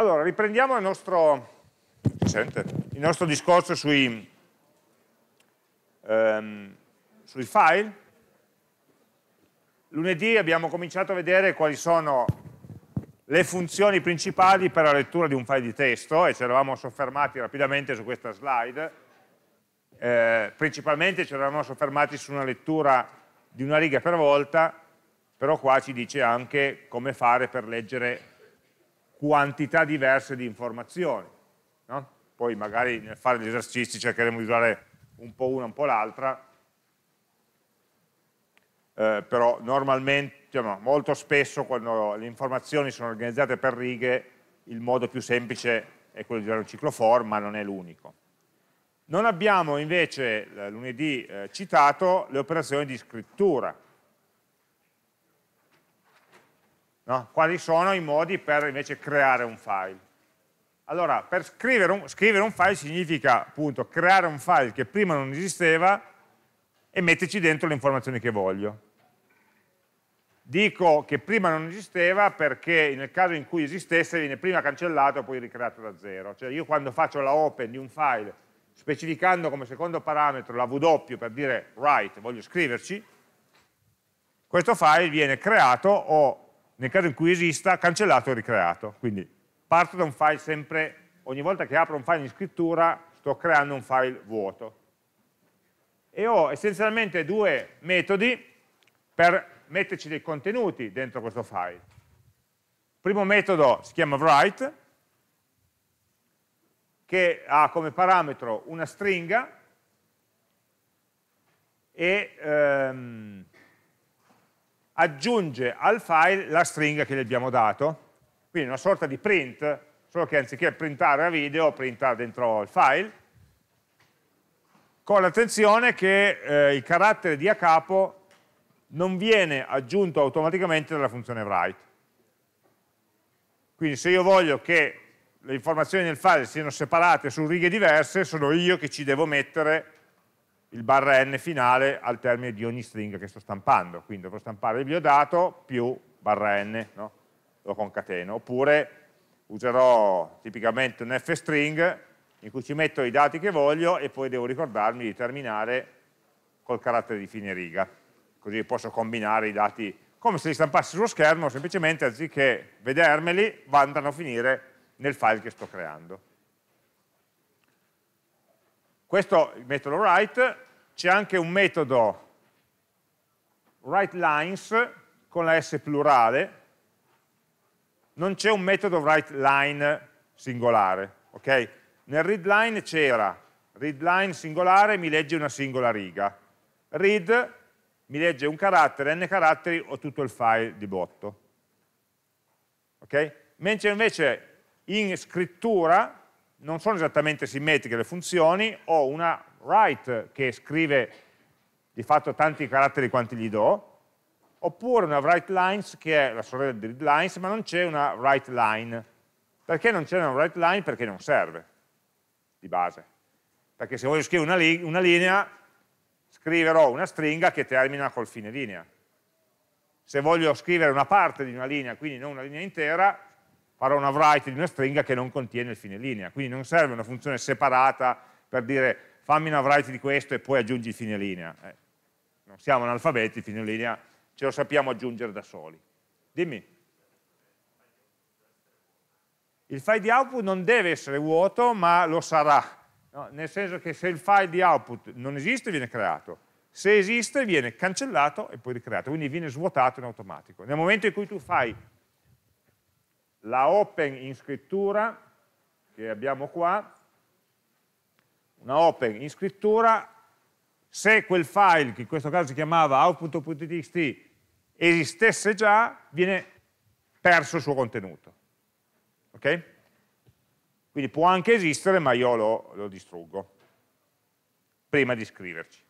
Allora, riprendiamo il nostro, il nostro discorso sui, um, sui file. Lunedì abbiamo cominciato a vedere quali sono le funzioni principali per la lettura di un file di testo e ci eravamo soffermati rapidamente su questa slide. Eh, principalmente ci eravamo soffermati su una lettura di una riga per volta, però qua ci dice anche come fare per leggere quantità diverse di informazioni. No? Poi magari nel fare gli esercizi cercheremo di usare un po' una, un po' l'altra, eh, però normalmente, diciamo, molto spesso quando le informazioni sono organizzate per righe, il modo più semplice è quello di usare un ciclo for, ma non è l'unico. Non abbiamo invece eh, lunedì eh, citato le operazioni di scrittura, No? Quali sono i modi per invece creare un file? Allora, per scrivere un, scrivere un file significa appunto creare un file che prima non esisteva e metterci dentro le informazioni che voglio. Dico che prima non esisteva perché nel caso in cui esistesse viene prima cancellato e poi ricreato da zero. Cioè io quando faccio la open di un file specificando come secondo parametro la W per dire write, voglio scriverci, questo file viene creato o nel caso in cui esista, cancellato e ricreato. Quindi parto da un file sempre, ogni volta che apro un file in scrittura sto creando un file vuoto. E ho essenzialmente due metodi per metterci dei contenuti dentro questo file. Il primo metodo si chiama write, che ha come parametro una stringa e... Ehm, aggiunge al file la stringa che gli abbiamo dato, quindi una sorta di print, solo che anziché printare a video, printa dentro il file, con l'attenzione che eh, il carattere di a capo non viene aggiunto automaticamente dalla funzione write. Quindi se io voglio che le informazioni nel file siano separate su righe diverse, sono io che ci devo mettere il barra n finale al termine di ogni stringa che sto stampando, quindi dovrò stampare il mio dato più barra n, no? lo concateno, oppure userò tipicamente un fstring in cui ci metto i dati che voglio e poi devo ricordarmi di terminare col carattere di fine riga, così posso combinare i dati come se li stampassi sullo schermo, semplicemente anziché vedermeli, vanno a finire nel file che sto creando. Questo è il metodo write, c'è anche un metodo write lines con la S plurale, non c'è un metodo write line singolare, ok? Nel read line c'era read line singolare mi legge una singola riga, read mi legge un carattere, n caratteri o tutto il file di botto. Okay? Mentre invece in scrittura non sono esattamente simmetriche le funzioni, ho una write che scrive di fatto tanti caratteri quanti gli do, oppure una write lines che è la sorella di read lines, ma non c'è una write line. Perché non c'è una write line? Perché non serve, di base. Perché se voglio scrivere una, una linea, scriverò una stringa che termina col fine linea. Se voglio scrivere una parte di una linea, quindi non una linea intera, farò una write di una stringa che non contiene il fine linea, quindi non serve una funzione separata per dire fammi una write di questo e poi aggiungi il fine linea. Eh, non siamo analfabeti, il fine linea ce lo sappiamo aggiungere da soli. Dimmi. Il file di output non deve essere vuoto, ma lo sarà, no? nel senso che se il file di output non esiste viene creato, se esiste viene cancellato e poi ricreato, quindi viene svuotato in automatico. Nel momento in cui tu fai la open in scrittura che abbiamo qua, una open in scrittura, se quel file, che in questo caso si chiamava output.txt, esistesse già, viene perso il suo contenuto. Ok? Quindi può anche esistere, ma io lo, lo distruggo prima di scriverci.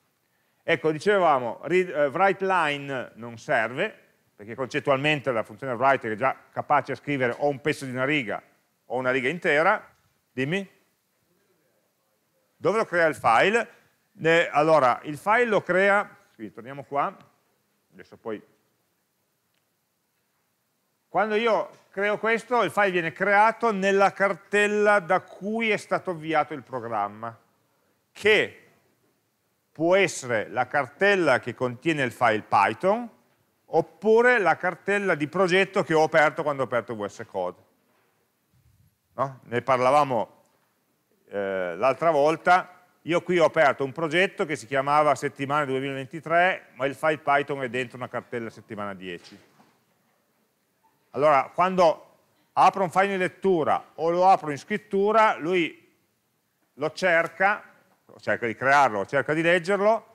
Ecco, dicevamo, read, uh, write line non serve, perché concettualmente la funzione write è già capace a scrivere o un pezzo di una riga o una riga intera, dimmi, dove lo crea il file? Ne, allora, il file lo crea, quindi torniamo qua, adesso poi, quando io creo questo, il file viene creato nella cartella da cui è stato avviato il programma, che può essere la cartella che contiene il file Python, oppure la cartella di progetto che ho aperto quando ho aperto VS Code. No? Ne parlavamo eh, l'altra volta, io qui ho aperto un progetto che si chiamava settimana 2023, ma il file Python è dentro una cartella settimana 10. Allora, quando apro un file di lettura o lo apro in scrittura, lui lo cerca, cerca di crearlo, cerca di leggerlo,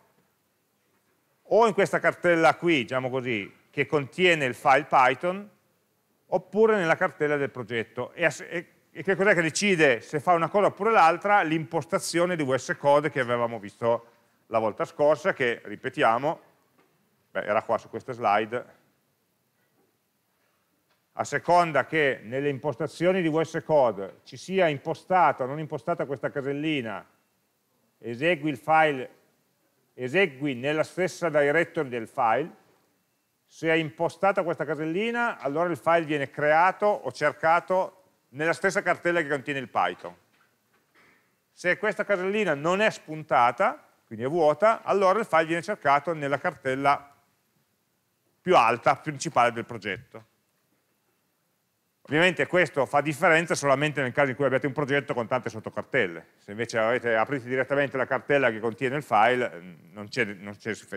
o in questa cartella qui, diciamo così, che contiene il file Python, oppure nella cartella del progetto. E, e, e che cos'è che decide se fa una cosa oppure l'altra? L'impostazione di VS Code che avevamo visto la volta scorsa, che ripetiamo, beh, era qua su questa slide, a seconda che nelle impostazioni di VS Code ci sia impostata o non impostata questa casellina, esegui il file esegui nella stessa directory del file, se è impostata questa casellina, allora il file viene creato o cercato nella stessa cartella che contiene il Python. Se questa casellina non è spuntata, quindi è vuota, allora il file viene cercato nella cartella più alta, principale del progetto. Ovviamente questo fa differenza solamente nel caso in cui abbiate un progetto con tante sottocartelle. Se invece avete, aprite direttamente la cartella che contiene il file, mm, non c'è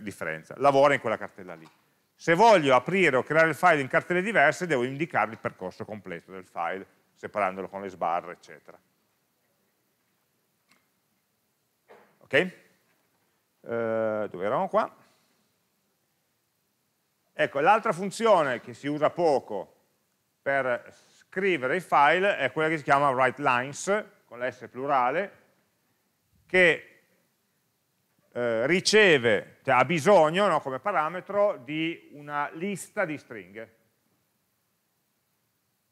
differenza. Lavora in quella cartella lì. Se voglio aprire o creare il file in cartelle diverse, devo indicare il percorso completo del file, separandolo con le sbarre, eccetera. Ok? Eh, dove eravamo qua? Ecco, l'altra funzione che si usa poco per scrivere i file è quella che si chiama write lines, con l'S plurale, che eh, riceve, cioè ha bisogno no, come parametro di una lista di stringhe.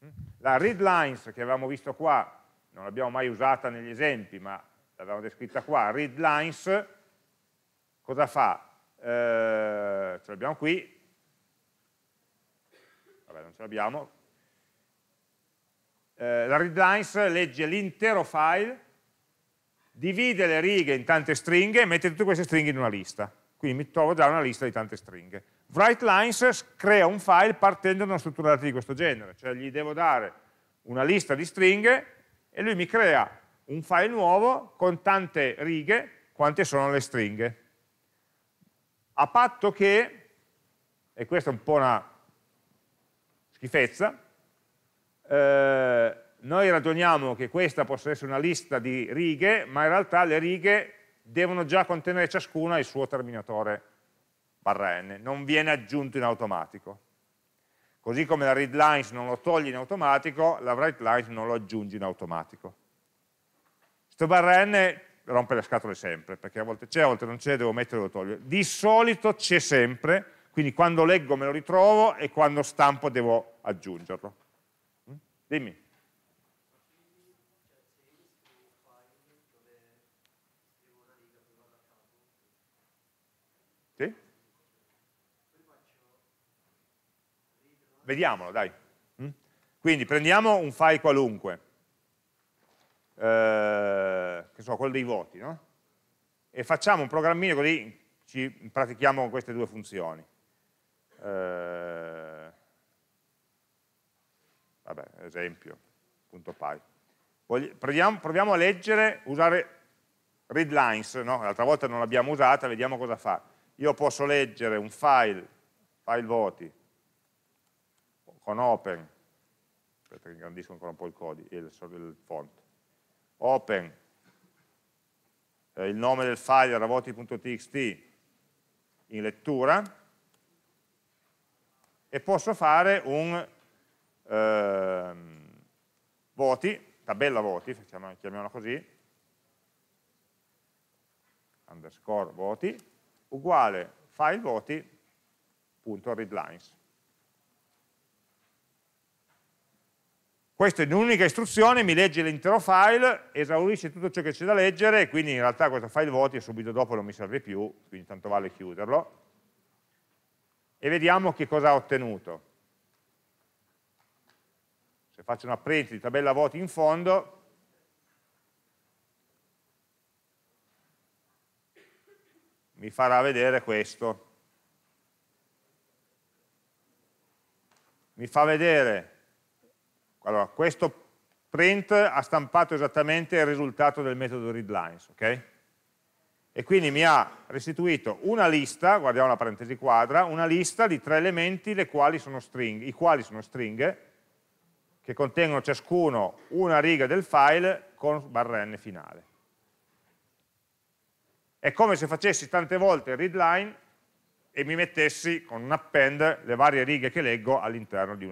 Mm? La read lines che avevamo visto qua, non l'abbiamo mai usata negli esempi, ma l'avevamo descritta qua, read lines, cosa fa? Eh, ce l'abbiamo qui, vabbè non ce l'abbiamo, eh, la readlines legge l'intero file, divide le righe in tante stringhe e mette tutte queste stringhe in una lista. Quindi mi trovo già una lista di tante stringhe. WriteLines crea un file partendo da una struttura dati di questo genere, cioè gli devo dare una lista di stringhe e lui mi crea un file nuovo con tante righe, quante sono le stringhe. A patto che, e questa è un po' una schifezza, eh, noi ragioniamo che questa possa essere una lista di righe, ma in realtà le righe devono già contenere ciascuna il suo terminatore barra n, non viene aggiunto in automatico. Così come la read lines non lo toglie in automatico, la write lines non lo aggiunge in automatico. Questo barra n rompe le scatole sempre, perché a volte c'è, a volte non c'è, devo metterlo e togliere. Di solito c'è sempre, quindi quando leggo me lo ritrovo e quando stampo devo aggiungerlo. Dimmi. Sì? Vediamolo, dai. Mm? Quindi prendiamo un file qualunque, eh, che so, quello dei voti, no? E facciamo un programmino così ci pratichiamo queste due funzioni. Eh, vabbè, esempio, punto .py. Voglio, proviamo, proviamo, a leggere, usare readlines, no? l'altra volta non l'abbiamo usata, vediamo cosa fa. Io posso leggere un file, file voti, con open, aspetta che ingrandisco ancora un po' il codice, il, il font, open, eh, il nome del file era voti.txt in lettura, e posso fare un eh, voti, tabella voti, chiamiamola così, underscore voti, uguale file voti, punto readlines. Questo in un'unica istruzione mi legge l'intero file, esaurisce tutto ciò che c'è da leggere e quindi in realtà questo file voti subito dopo non mi serve più, quindi tanto vale chiuderlo. E vediamo che cosa ha ottenuto faccio una print di tabella voti in fondo, mi farà vedere questo. Mi fa vedere, allora, questo print ha stampato esattamente il risultato del metodo readlines, ok? E quindi mi ha restituito una lista, guardiamo la parentesi quadra, una lista di tre elementi quali stringhe, i quali sono stringhe, che contengono ciascuno una riga del file con barra n finale. È come se facessi tante volte read line e mi mettessi con un append le varie righe che leggo all'interno di,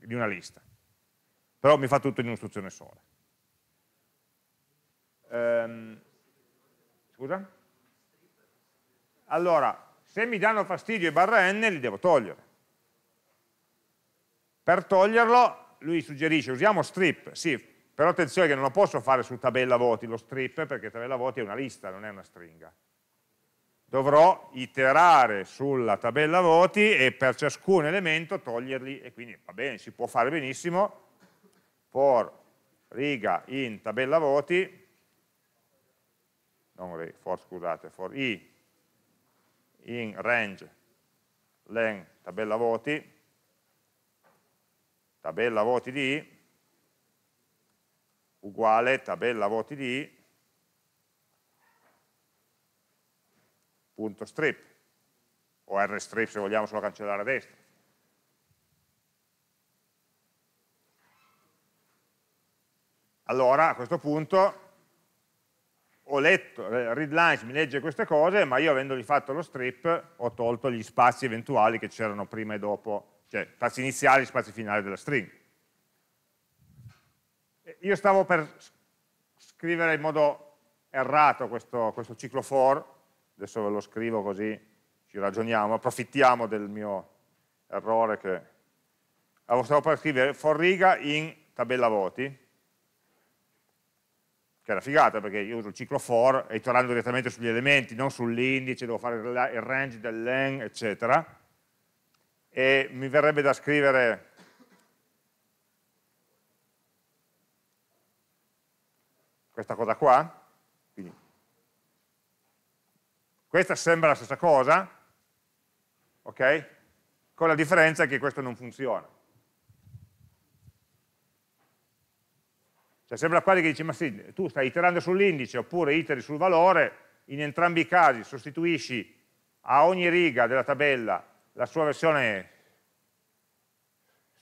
di una lista. Però mi fa tutto in un'istruzione sola. Ehm, scusa? Allora, se mi danno fastidio i barra n li devo togliere. Per toglierlo lui suggerisce usiamo strip, sì, però attenzione che non lo posso fare su tabella voti lo strip perché tabella voti è una lista, non è una stringa. Dovrò iterare sulla tabella voti e per ciascun elemento toglierli e quindi va bene, si può fare benissimo for riga in tabella voti non for scusate, for i in range len tabella voti tabella voti di uguale tabella voti di punto strip o R strip se vogliamo solo cancellare a destra. Allora a questo punto ho letto, read lines mi legge queste cose, ma io avendogli fatto lo strip ho tolto gli spazi eventuali che c'erano prima e dopo cioè spazi iniziali e spazi finali della string. Io stavo per scrivere in modo errato questo, questo ciclo for, adesso ve lo scrivo così ci ragioniamo, approfittiamo del mio errore che stavo per scrivere for riga in tabella voti, che è una figata perché io uso il ciclo for e tornando direttamente sugli elementi, non sull'indice, devo fare il range del len, eccetera e mi verrebbe da scrivere questa cosa qua, Quindi, questa sembra la stessa cosa, ok? Con la differenza che questo non funziona. Cioè sembra quasi che dici, ma sì, tu stai iterando sull'indice oppure iteri sul valore, in entrambi i casi sostituisci a ogni riga della tabella la sua versione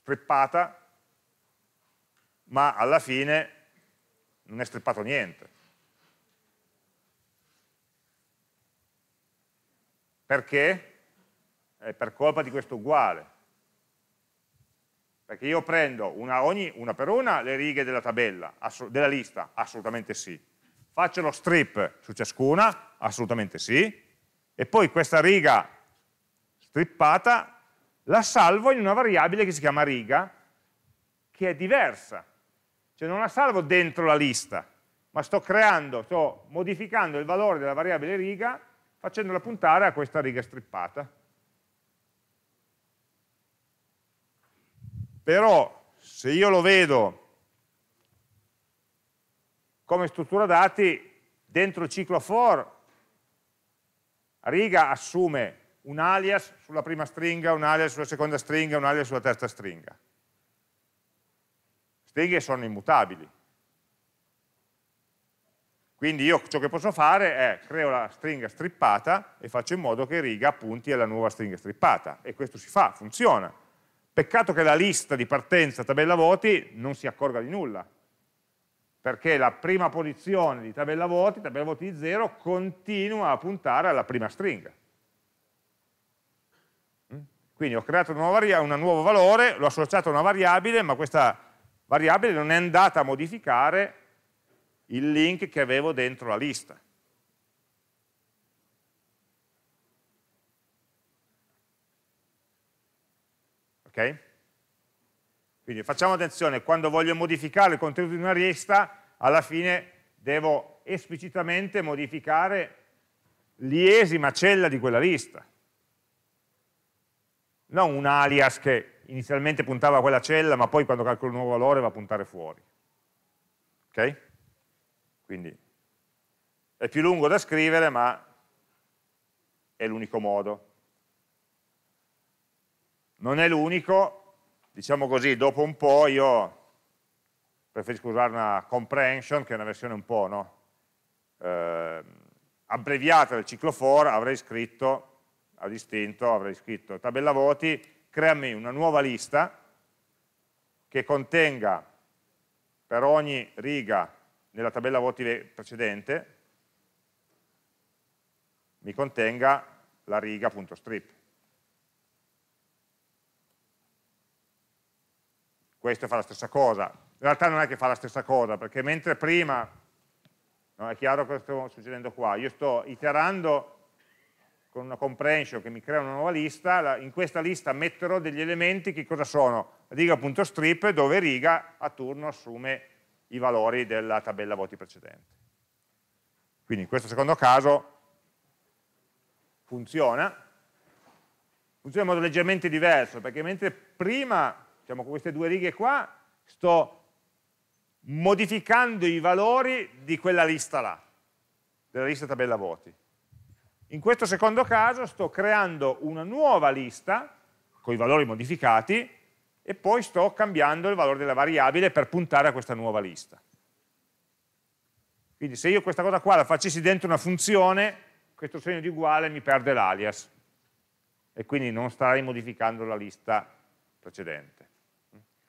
strippata, ma alla fine non è strippato niente. Perché? È per colpa di questo uguale. Perché io prendo una, ogni, una per una le righe della tabella, della lista, assolutamente sì. Faccio lo strip su ciascuna, assolutamente sì. E poi questa riga strippata, la salvo in una variabile che si chiama riga, che è diversa. Cioè non la salvo dentro la lista, ma sto creando, sto modificando il valore della variabile riga facendola puntare a questa riga strippata. Però se io lo vedo come struttura dati, dentro il ciclo for, riga assume un alias sulla prima stringa, un alias sulla seconda stringa, un alias sulla terza stringa. Stringhe sono immutabili. Quindi io ciò che posso fare è creo la stringa strippata e faccio in modo che riga punti alla nuova stringa strippata. E questo si fa, funziona. Peccato che la lista di partenza tabella voti non si accorga di nulla, perché la prima posizione di tabella voti, tabella voti di 0, continua a puntare alla prima stringa. Quindi ho creato un nuovo valore, l'ho associato a una variabile, ma questa variabile non è andata a modificare il link che avevo dentro la lista. Ok? Quindi facciamo attenzione, quando voglio modificare il contenuto di una lista, alla fine devo esplicitamente modificare l'iesima cella di quella lista non un alias che inizialmente puntava a quella cella, ma poi quando calcolo un nuovo valore va a puntare fuori. Ok? Quindi è più lungo da scrivere, ma è l'unico modo. Non è l'unico, diciamo così, dopo un po' io preferisco usare una comprehension, che è una versione un po' no? eh, abbreviata del ciclo for, avrei scritto a distinto avrei scritto tabella voti, creami una nuova lista che contenga per ogni riga nella tabella voti precedente, mi contenga la riga.strip. Questo fa la stessa cosa. In realtà non è che fa la stessa cosa, perché mentre prima, no, è chiaro cosa sta succedendo qua, io sto iterando con una comprehension che mi crea una nuova lista, in questa lista metterò degli elementi che cosa sono? riga.strip dove riga a turno assume i valori della tabella voti precedente. Quindi in questo secondo caso funziona, funziona in modo leggermente diverso, perché mentre prima, diciamo con queste due righe qua, sto modificando i valori di quella lista là, della lista tabella voti in questo secondo caso sto creando una nuova lista con i valori modificati e poi sto cambiando il valore della variabile per puntare a questa nuova lista. Quindi se io questa cosa qua la facessi dentro una funzione, questo segno di uguale mi perde l'alias e quindi non starei modificando la lista precedente.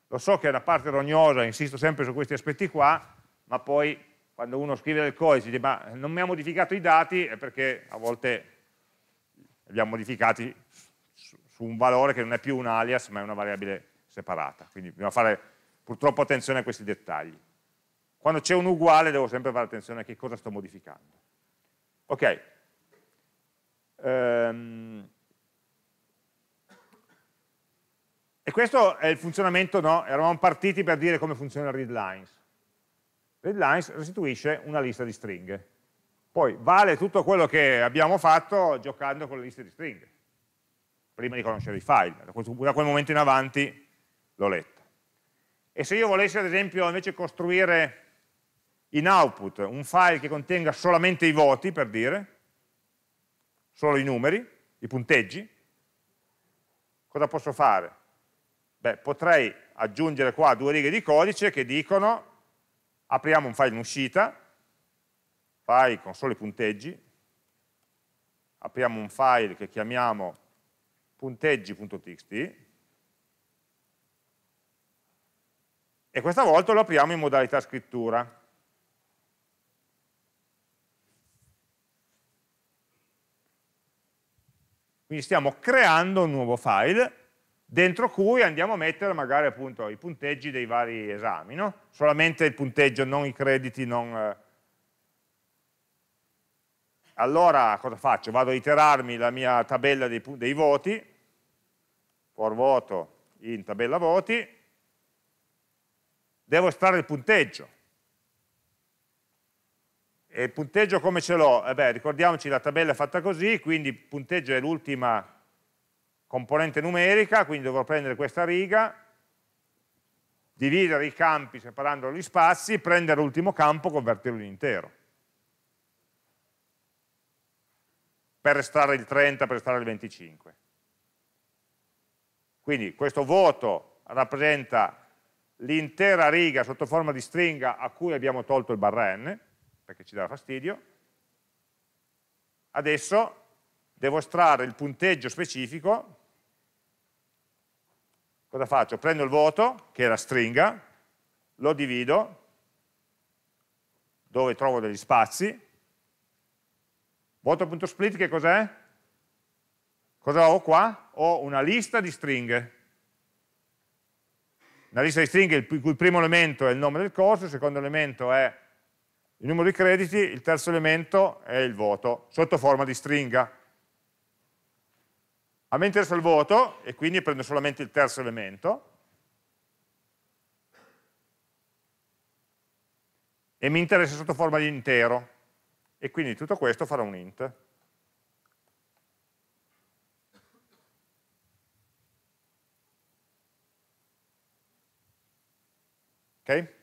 Lo so che è una parte rognosa, insisto sempre su questi aspetti qua, ma poi quando uno scrive del codice dice ma non mi ha modificato i dati è perché a volte li abbiamo modificati su un valore che non è più un alias ma è una variabile separata, quindi bisogna fare purtroppo attenzione a questi dettagli. Quando c'è un uguale devo sempre fare attenzione a che cosa sto modificando. Ok. Um, e questo è il funzionamento, no? Eravamo partiti per dire come funziona il readlines readlines restituisce una lista di stringhe. Poi vale tutto quello che abbiamo fatto giocando con le liste di stringhe, prima di conoscere i file. Da quel momento in avanti l'ho letto. E se io volessi ad esempio invece costruire in output un file che contenga solamente i voti, per dire, solo i numeri, i punteggi, cosa posso fare? Beh, potrei aggiungere qua due righe di codice che dicono apriamo un file in uscita, file con solo i punteggi, apriamo un file che chiamiamo punteggi.txt e questa volta lo apriamo in modalità scrittura. Quindi stiamo creando un nuovo file dentro cui andiamo a mettere magari appunto i punteggi dei vari esami, no? solamente il punteggio, non i crediti, non... Eh. Allora cosa faccio? Vado a iterarmi la mia tabella dei, dei voti, for voto in tabella voti, devo estrarre il punteggio. E il punteggio come ce l'ho? Eh ricordiamoci la tabella è fatta così, quindi il punteggio è l'ultima componente numerica, quindi dovrò prendere questa riga, dividere i campi separando gli spazi, prendere l'ultimo campo e convertirlo in intero. Per estrarre il 30, per estrarre il 25. Quindi questo voto rappresenta l'intera riga sotto forma di stringa a cui abbiamo tolto il barra n, perché ci dà fastidio. Adesso devo estrarre il punteggio specifico cosa faccio? Prendo il voto, che è la stringa, lo divido, dove trovo degli spazi, voto.split che cos'è? Cosa ho qua? Ho una lista di stringhe, una lista di stringhe in cui il primo elemento è il nome del corso, il secondo elemento è il numero di crediti, il terzo elemento è il voto, sotto forma di stringa. A me interessa il voto e quindi prendo solamente il terzo elemento. E mi interessa sotto forma di intero. E quindi tutto questo farà un int. Ok?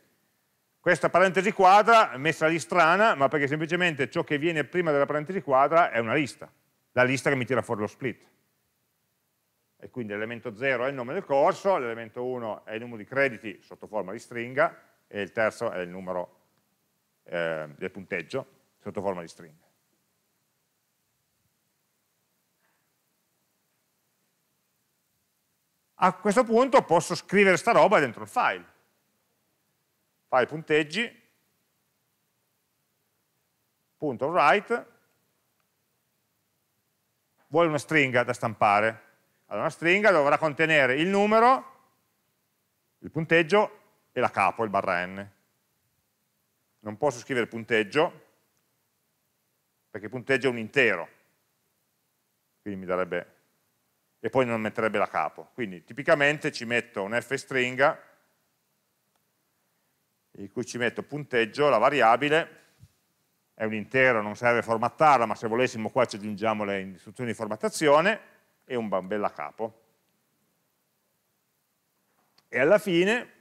Questa parentesi quadra, messa lì strana, ma perché semplicemente ciò che viene prima della parentesi quadra è una lista, la lista che mi tira fuori lo split e quindi l'elemento 0 è il nome del corso, l'elemento 1 è il numero di crediti sotto forma di stringa e il terzo è il numero eh, del punteggio sotto forma di stringa. A questo punto posso scrivere sta roba dentro il file. File punteggi, punto write, vuole una stringa da stampare, allora una stringa dovrà contenere il numero, il punteggio e la capo, il barra n. Non posso scrivere punteggio, perché punteggio è un intero, quindi mi darebbe, e poi non metterebbe la capo. Quindi tipicamente ci metto un f stringa, in cui ci metto punteggio, la variabile, è un intero, non serve formattarla, ma se volessimo qua ci aggiungiamo le istruzioni di formattazione, e un bambella capo. E alla fine,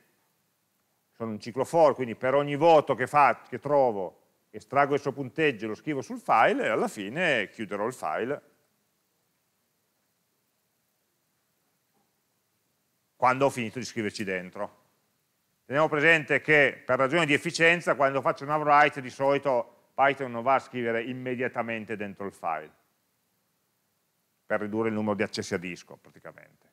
sono un ciclo for, quindi per ogni voto che, fa, che trovo estraggo il suo punteggio lo scrivo sul file e alla fine chiuderò il file. Quando ho finito di scriverci dentro. Teniamo presente che per ragioni di efficienza quando faccio una write di solito Python non va a scrivere immediatamente dentro il file per ridurre il numero di accessi a disco praticamente.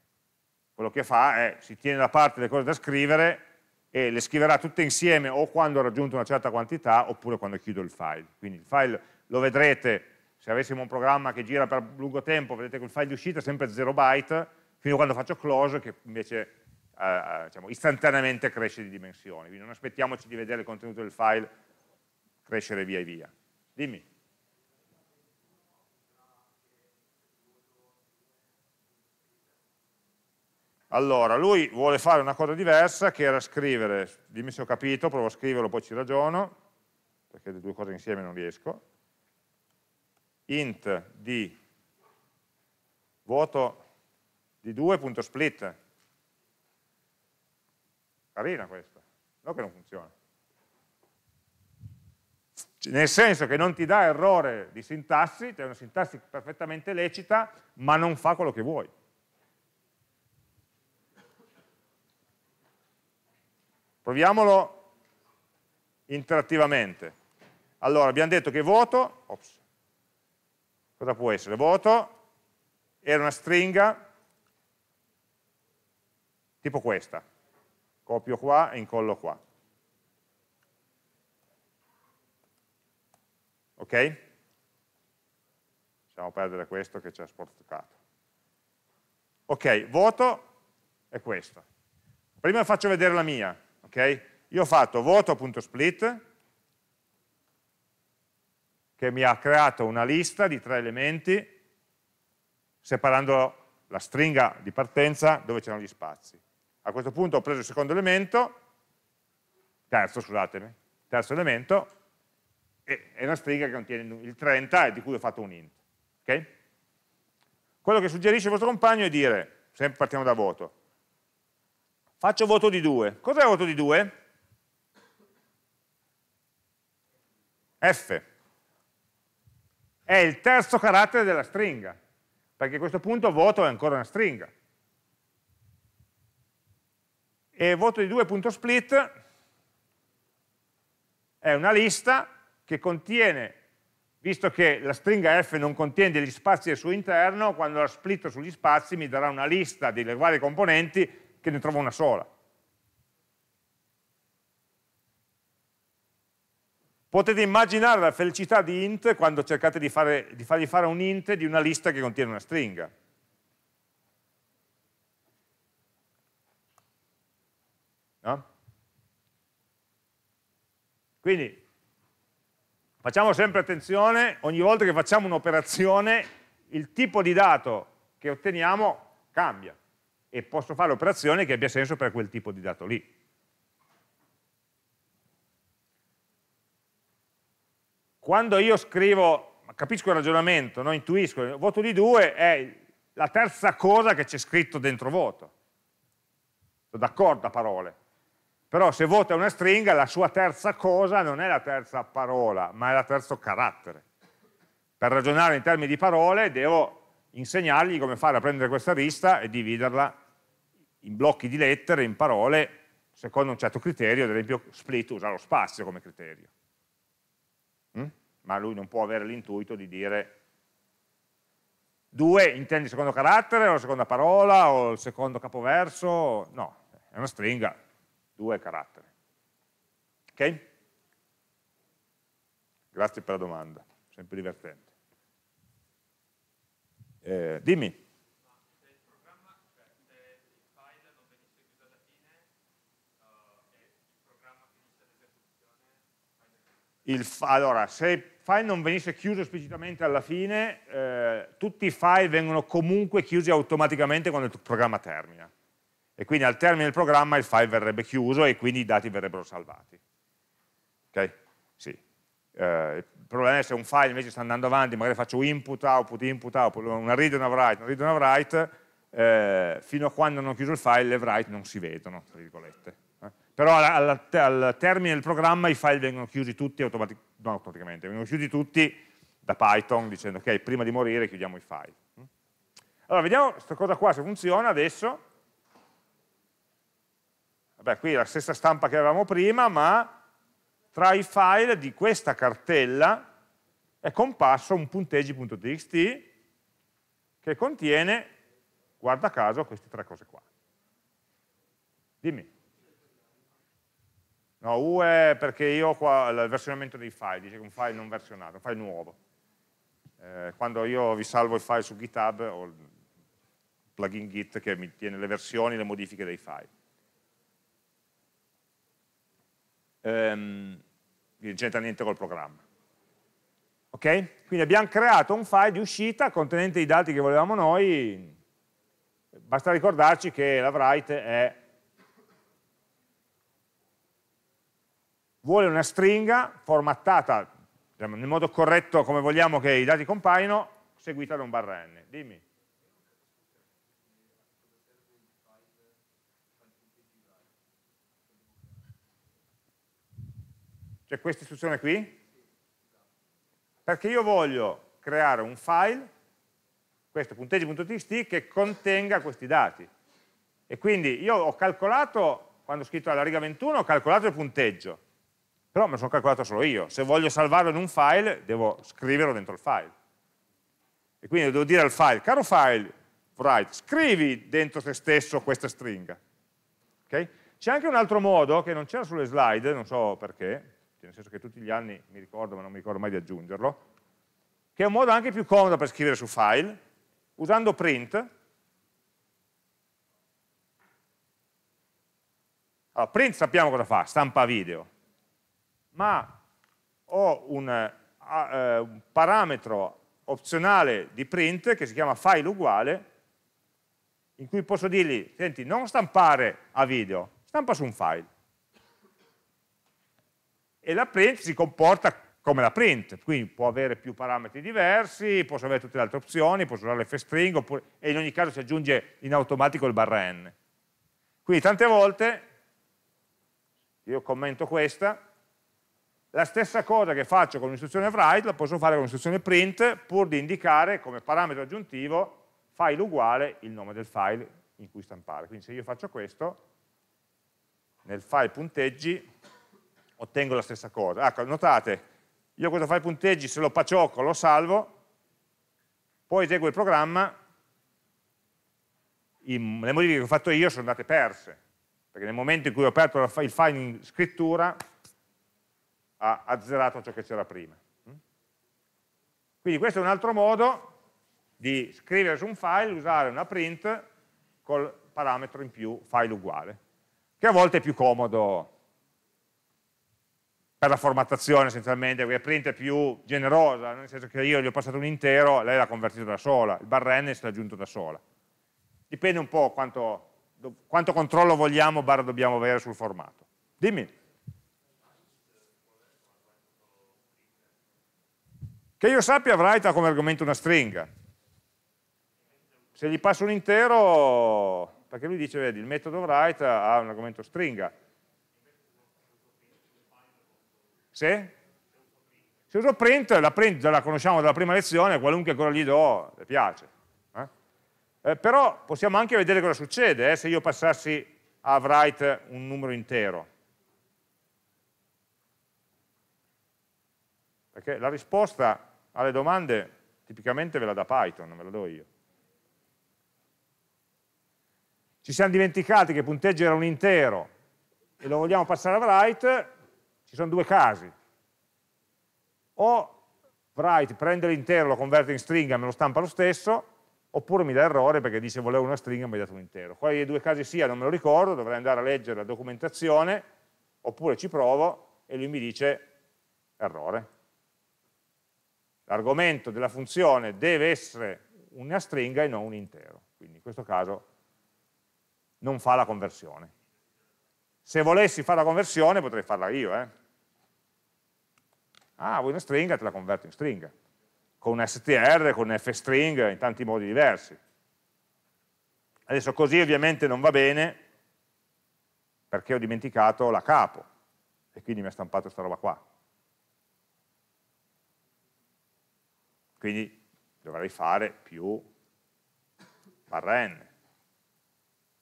Quello che fa è si tiene da parte le cose da scrivere e le scriverà tutte insieme o quando ho raggiunto una certa quantità oppure quando chiudo il file. Quindi il file lo vedrete, se avessimo un programma che gira per lungo tempo, vedete che il file di uscita è sempre 0 byte, fino a quando faccio close che invece eh, eh, diciamo, istantaneamente cresce di dimensioni. Quindi non aspettiamoci di vedere il contenuto del file crescere via e via. Dimmi. Allora, lui vuole fare una cosa diversa che era scrivere, dimmi se ho capito, provo a scriverlo, poi ci ragiono, perché le due cose insieme non riesco, int di vuoto di 2.split. Carina questa, no che non funziona. Cioè, nel senso che non ti dà errore di sintassi, cioè è una sintassi perfettamente lecita, ma non fa quello che vuoi. Proviamolo interattivamente. Allora, abbiamo detto che voto, ops, cosa può essere? Voto era una stringa tipo questa. Copio qua e incollo qua. Ok? Lasciamo perdere questo che ci ha sporcato. Ok, voto è questo. Prima faccio vedere la mia. Okay? Io ho fatto voto.split, che mi ha creato una lista di tre elementi, separando la stringa di partenza dove c'erano gli spazi. A questo punto ho preso il secondo elemento, terzo scusatemi, terzo elemento, e è una stringa che contiene il 30 e di cui ho fatto un int. Okay? Quello che suggerisce il vostro compagno è dire, sempre partiamo da voto, Faccio voto di 2. Cos'è voto di 2? F. È il terzo carattere della stringa, perché a questo punto voto è ancora una stringa. E voto di 2.split è una lista che contiene, visto che la stringa F non contiene degli spazi al suo interno, quando la splitto sugli spazi mi darà una lista delle varie componenti che ne trova una sola. Potete immaginare la felicità di int quando cercate di, fare, di fargli fare un int di una lista che contiene una stringa. No? Quindi facciamo sempre attenzione, ogni volta che facciamo un'operazione il tipo di dato che otteniamo cambia e posso fare l'operazione che abbia senso per quel tipo di dato lì. Quando io scrivo, capisco il ragionamento, no? intuisco, voto di 2 è la terza cosa che c'è scritto dentro voto. Sono d'accordo a parole. Però se voto è una stringa, la sua terza cosa non è la terza parola, ma è la terzo carattere. Per ragionare in termini di parole devo insegnargli come fare a prendere questa lista e dividerla in blocchi di lettere, in parole, secondo un certo criterio, ad esempio split usa lo spazio come criterio. Mm? Ma lui non può avere l'intuito di dire due intendi il secondo carattere o la seconda parola o il secondo capoverso, no, è una stringa, due caratteri. Ok? Grazie per la domanda, sempre divertente. Eh, dimmi. Il, allora, se il file non venisse chiuso esplicitamente alla fine, eh, tutti i file vengono comunque chiusi automaticamente quando il programma termina. E quindi al termine del programma il file verrebbe chiuso e quindi i dati verrebbero salvati. Ok? Sì. Eh, problema è se un file invece sta andando avanti, magari faccio input, output, input, output, una read e una write, una read e una write, eh, fino a quando non ho chiuso il file le write non si vedono, tra virgolette. Eh? Però al, al termine del programma i file vengono chiusi tutti automatic no, automaticamente, vengono chiusi tutti da Python dicendo ok, prima di morire chiudiamo i file. Mm. Allora, vediamo questa cosa qua se funziona adesso. Vabbè, qui è la stessa stampa che avevamo prima, ma tra i file di questa cartella è comparso un punteggi.txt che contiene, guarda caso, queste tre cose qua. Dimmi. No, U è perché io qua il versionamento dei file, dice che un file non versionato, un file nuovo. Eh, quando io vi salvo i file su GitHub ho il plugin Git che mi tiene le versioni, le modifiche dei file. ehm, c'entra niente col programma. Ok? Quindi abbiamo creato un file di uscita contenente i dati che volevamo noi, basta ricordarci che la write è, vuole una stringa formattata diciamo, nel modo corretto come vogliamo che i dati compaiano, seguita da un barra n. Dimmi. Cioè questa istruzione qui? Perché io voglio creare un file, questo punteggi.txt, che contenga questi dati. E quindi io ho calcolato, quando ho scritto alla riga 21, ho calcolato il punteggio, però me lo sono calcolato solo io. Se voglio salvarlo in un file, devo scriverlo dentro il file. E quindi devo dire al file, caro file, write, scrivi dentro te stesso questa stringa. Okay? C'è anche un altro modo, che non c'era sulle slide, non so perché, nel senso che tutti gli anni mi ricordo, ma non mi ricordo mai di aggiungerlo, che è un modo anche più comodo per scrivere su file, usando print. Allora, print sappiamo cosa fa, stampa video, ma ho un, uh, un parametro opzionale di print che si chiama file uguale, in cui posso dirgli, senti, non stampare a video, stampa su un file e la print si comporta come la print, quindi può avere più parametri diversi, posso avere tutte le altre opzioni, posso usare l'fstring, oppure, e in ogni caso si aggiunge in automatico il barra n. Quindi tante volte, io commento questa, la stessa cosa che faccio con un'istruzione write la posso fare con un'istruzione print pur di indicare come parametro aggiuntivo file uguale il nome del file in cui stampare. Quindi se io faccio questo, nel file punteggi ottengo la stessa cosa. Ecco, notate, io questo file punteggi se lo paciocco lo salvo, poi eseguo il programma, in, le modifiche che ho fatto io sono andate perse, perché nel momento in cui ho aperto il file in scrittura ha azzerato ciò che c'era prima. Mm? Quindi questo è un altro modo di scrivere su un file, usare una print col parametro in più file uguale, che a volte è più comodo per la formattazione essenzialmente, perché print è più generosa, nel senso che io gli ho passato un intero, lei l'ha convertito da sola, il bar n si è aggiunto da sola. Dipende un po' quanto, quanto controllo vogliamo barra dobbiamo avere sul formato. Dimmi. Che io sappia write ha come argomento una stringa. Se gli passo un intero, perché lui dice, vedi, il metodo write ha un argomento stringa, Se? Se uso print, la print la conosciamo dalla prima lezione, qualunque cosa gli do, le piace. Eh? Eh, però possiamo anche vedere cosa succede eh, se io passassi a write un numero intero. Perché la risposta alle domande tipicamente ve la dà Python, non ve la do io. Ci siamo dimenticati che il punteggio era un intero e lo vogliamo passare a write, ci sono due casi. O write prende l'intero, lo converte in stringa, me lo stampa lo stesso, oppure mi dà errore perché dice volevo una stringa e mi ha dato un intero. Quali dei due casi sia non me lo ricordo, dovrei andare a leggere la documentazione, oppure ci provo e lui mi dice errore. L'argomento della funzione deve essere una stringa e non un intero, quindi in questo caso non fa la conversione. Se volessi fare la conversione potrei farla io, eh? ah vuoi una stringa te la converto in stringa con un str, con un fstring in tanti modi diversi adesso così ovviamente non va bene perché ho dimenticato la capo e quindi mi ha stampato questa roba qua quindi dovrei fare più barra n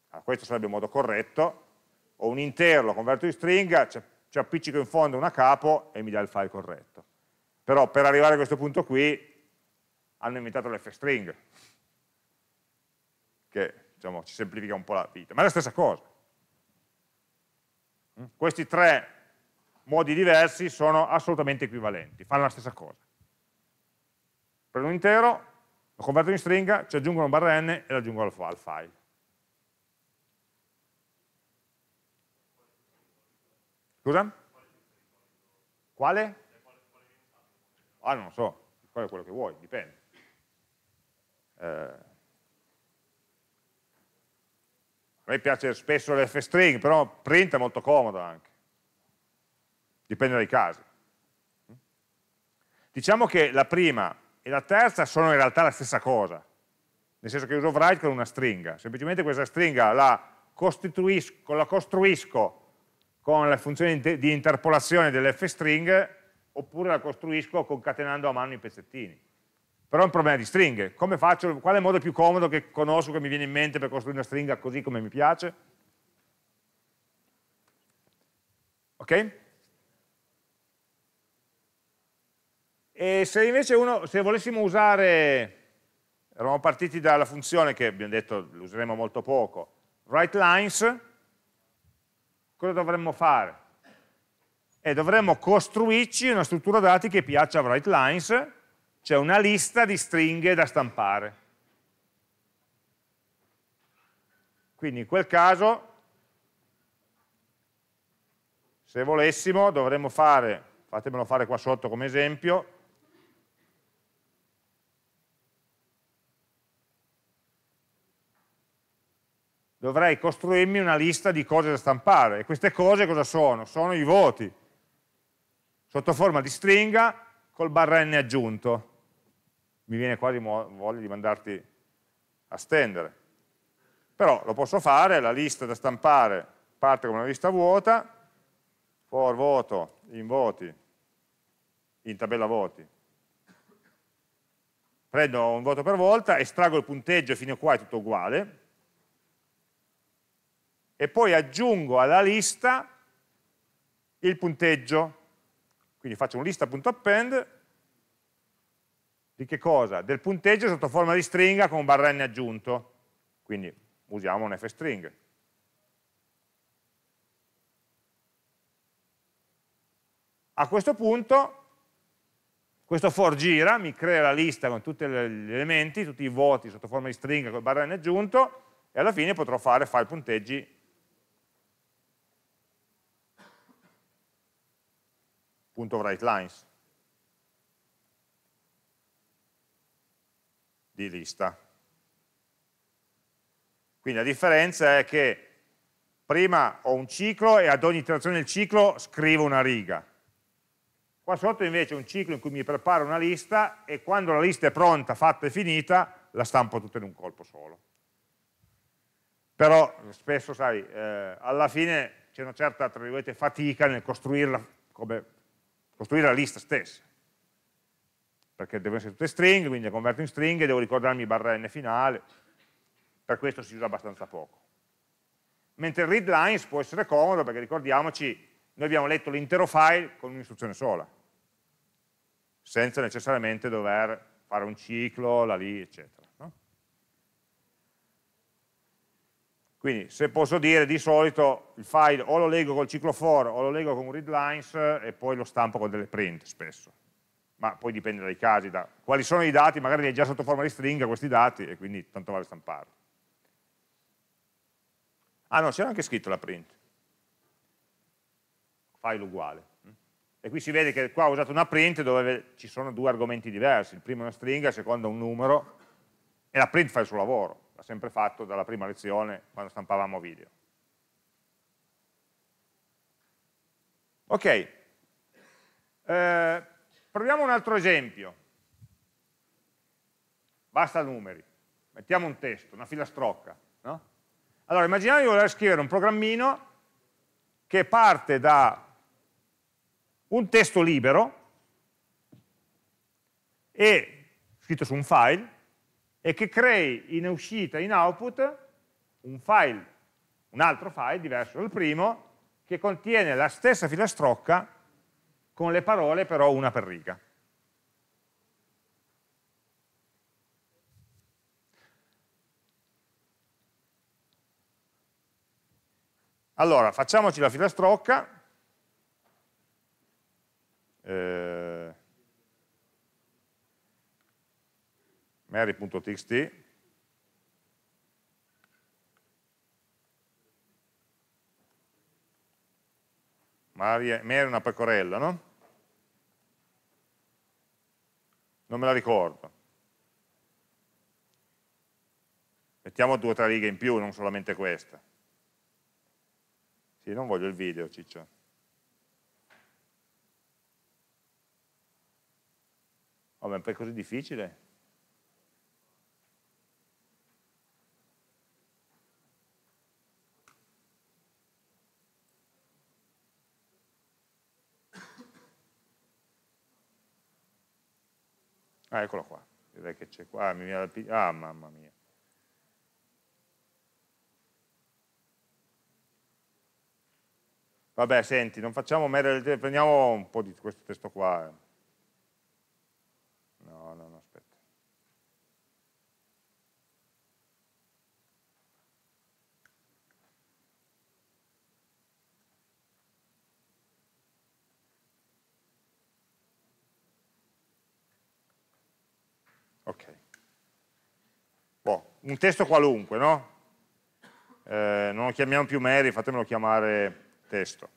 allora, questo sarebbe un modo corretto ho un intero, lo converto in stringa, c'è cioè appiccico in fondo una capo e mi dà il file corretto. Però per arrivare a questo punto qui hanno inventato l'fstring, che diciamo, ci semplifica un po' la vita, ma è la stessa cosa. Mm? Questi tre modi diversi sono assolutamente equivalenti, fanno la stessa cosa. Prendo un intero, lo converto in stringa, ci aggiungo una barra n e l'aggiungo al file. Scusa? Quale? Ah, non lo so, qual è quello che vuoi, dipende. Eh. A me piace spesso l'F string, però print è molto comodo anche. Dipende dai casi. Diciamo che la prima e la terza sono in realtà la stessa cosa, nel senso che uso write con una stringa, semplicemente questa stringa la costruisco, la costruisco con la funzione di interpolazione dell'fstring oppure la costruisco concatenando a mano i pezzettini. Però è un problema di stringhe. Faccio, qual è il modo più comodo che conosco, che mi viene in mente per costruire una stringa così come mi piace? Ok? E se invece uno, se volessimo usare, eravamo partiti dalla funzione che abbiamo detto useremo molto poco, write lines, cosa dovremmo fare? E eh, dovremmo costruirci una struttura dati che piaccia a lines, cioè una lista di stringhe da stampare. Quindi in quel caso, se volessimo, dovremmo fare, fatemelo fare qua sotto come esempio, dovrei costruirmi una lista di cose da stampare. E queste cose cosa sono? Sono i voti, sotto forma di stringa col barra n aggiunto. Mi viene quasi voglia di mandarti a stendere. Però lo posso fare, la lista da stampare parte come una lista vuota, for voto in voti, in tabella voti, prendo un voto per volta, estraggo il punteggio fino a qua è tutto uguale, e poi aggiungo alla lista il punteggio. Quindi faccio un lista.append di che cosa? Del punteggio sotto forma di stringa con un barra n aggiunto. Quindi usiamo un fstring. A questo punto questo for gira, mi crea la lista con tutti gli elementi, tutti i voti sotto forma di stringa con barra n aggiunto e alla fine potrò fare file punteggi punto lines di lista. Quindi la differenza è che prima ho un ciclo e ad ogni interazione del ciclo scrivo una riga. Qua sotto invece è un ciclo in cui mi preparo una lista e quando la lista è pronta, fatta e finita, la stampo tutta in un colpo solo. Però spesso, sai, eh, alla fine c'è una certa, fatica nel costruirla come costruire la lista stessa, perché devono essere tutte stringhe, quindi le converto in stringhe, devo ricordarmi barra n finale, per questo si usa abbastanza poco. Mentre il read lines può essere comodo, perché ricordiamoci, noi abbiamo letto l'intero file con un'istruzione sola, senza necessariamente dover fare un ciclo, la lì, eccetera. Quindi se posso dire, di solito il file o lo leggo col ciclo for o lo leggo con readlines e poi lo stampo con delle print spesso. Ma poi dipende dai casi, da quali sono i dati, magari li hai già sotto forma di stringa questi dati e quindi tanto vale stamparli. Ah no, c'era anche scritto la print. File uguale. E qui si vede che qua ho usato una print dove ci sono due argomenti diversi, il primo è una stringa, il secondo è un numero, e la print fa il suo lavoro l'ha sempre fatto dalla prima lezione quando stampavamo video. Ok, eh, proviamo un altro esempio, basta numeri, mettiamo un testo, una filastrocca. No? Allora immaginiamo di voler scrivere un programmino che parte da un testo libero e scritto su un file e che crei in uscita, in output, un file, un altro file diverso dal primo, che contiene la stessa filastrocca con le parole però una per riga. Allora, facciamoci la filastrocca. Eh, mary.txt Mary è una pecorella, no? Non me la ricordo. Mettiamo due o tre righe in più, non solamente questa. Sì, non voglio il video, ciccio. Vabbè, oh, è così difficile. Ah, eccolo qua, direi che c'è qua, ah, ah mamma mia. Vabbè, senti, non facciamo merda, prendiamo un po' di questo testo qua, eh. un testo qualunque, no? Eh, non lo chiamiamo più Mary, fatemelo chiamare testo.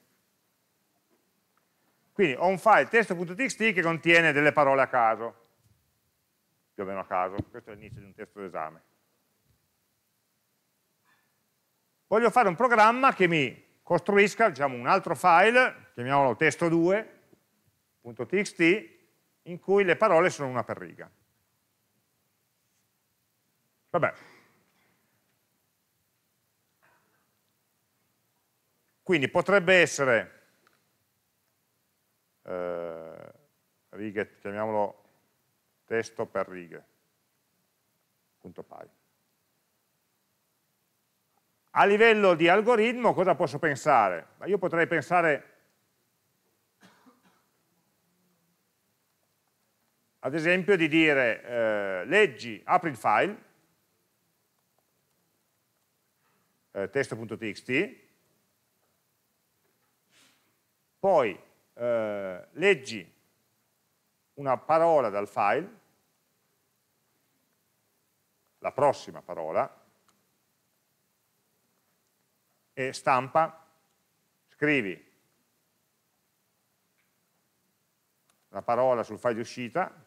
Quindi ho un file testo.txt che contiene delle parole a caso, più o meno a caso, questo è l'inizio di un testo d'esame. Voglio fare un programma che mi costruisca diciamo, un altro file, chiamiamolo testo2.txt, in cui le parole sono una per riga. Vabbè. Quindi potrebbe essere, eh, righe, chiamiamolo testo per righe, punto pi. A livello di algoritmo cosa posso pensare? Io potrei pensare, ad esempio, di dire eh, leggi, apri il file, eh, testo.txt, poi eh, leggi una parola dal file, la prossima parola, e stampa, scrivi la parola sul file di uscita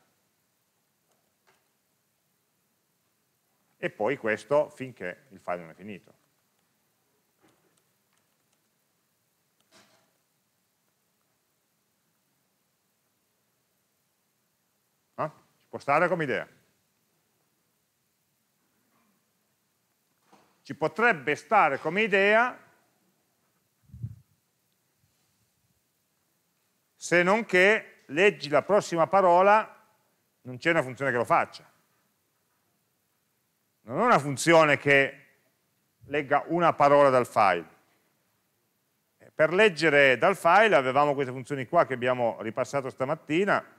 e poi questo finché il file non è finito. Può stare come idea. Ci potrebbe stare come idea se non che leggi la prossima parola, non c'è una funzione che lo faccia. Non è una funzione che legga una parola dal file. Per leggere dal file avevamo queste funzioni qua che abbiamo ripassato stamattina,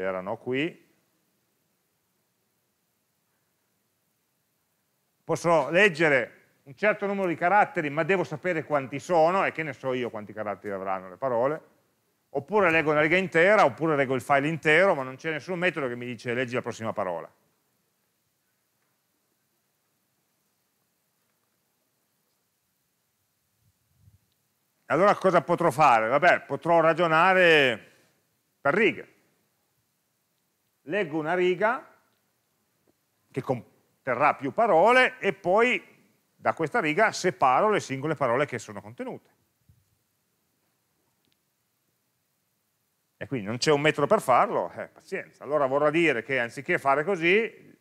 erano qui. Posso leggere un certo numero di caratteri, ma devo sapere quanti sono, e che ne so io quanti caratteri avranno le parole. Oppure leggo una riga intera, oppure leggo il file intero, ma non c'è nessun metodo che mi dice leggi la prossima parola. Allora cosa potrò fare? Vabbè, potrò ragionare per righe leggo una riga che conterrà più parole e poi da questa riga separo le singole parole che sono contenute. E quindi non c'è un metodo per farlo, eh, pazienza. Allora vorrà dire che anziché fare così,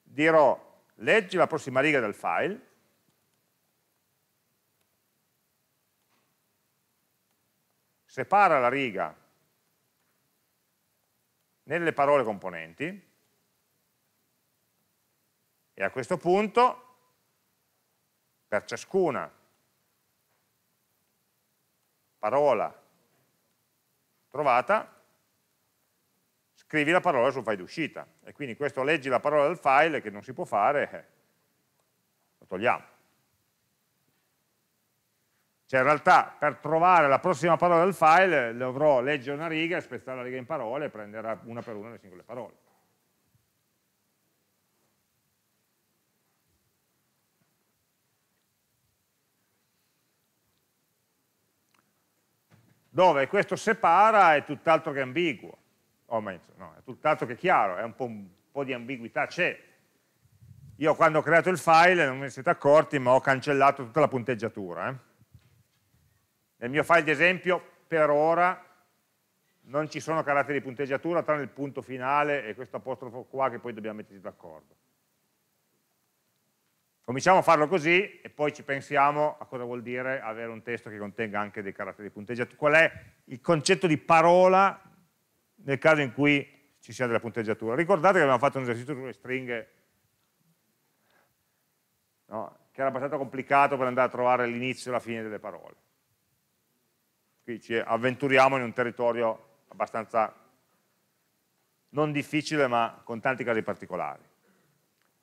dirò leggi la prossima riga del file, separa la riga nelle parole componenti e a questo punto per ciascuna parola trovata scrivi la parola sul file d'uscita e quindi questo leggi la parola del file che non si può fare eh, lo togliamo cioè in realtà per trovare la prossima parola del file dovrò leggere una riga, spezzare la riga in parole e prendere una per una le singole parole. Dove questo separa è tutt'altro che ambiguo, o meglio, no, è tutt'altro che chiaro, è un po', un po di ambiguità c'è. Io quando ho creato il file, non vi siete accorti, ma ho cancellato tutta la punteggiatura, eh? Nel mio file di esempio, per ora, non ci sono caratteri di punteggiatura tranne il punto finale e questo apostrofo qua che poi dobbiamo metterci d'accordo. Cominciamo a farlo così e poi ci pensiamo a cosa vuol dire avere un testo che contenga anche dei caratteri di punteggiatura. Qual è il concetto di parola nel caso in cui ci sia della punteggiatura? Ricordate che abbiamo fatto un esercizio sulle stringhe no? che era abbastanza complicato per andare a trovare l'inizio e la fine delle parole qui ci avventuriamo in un territorio abbastanza non difficile ma con tanti casi particolari.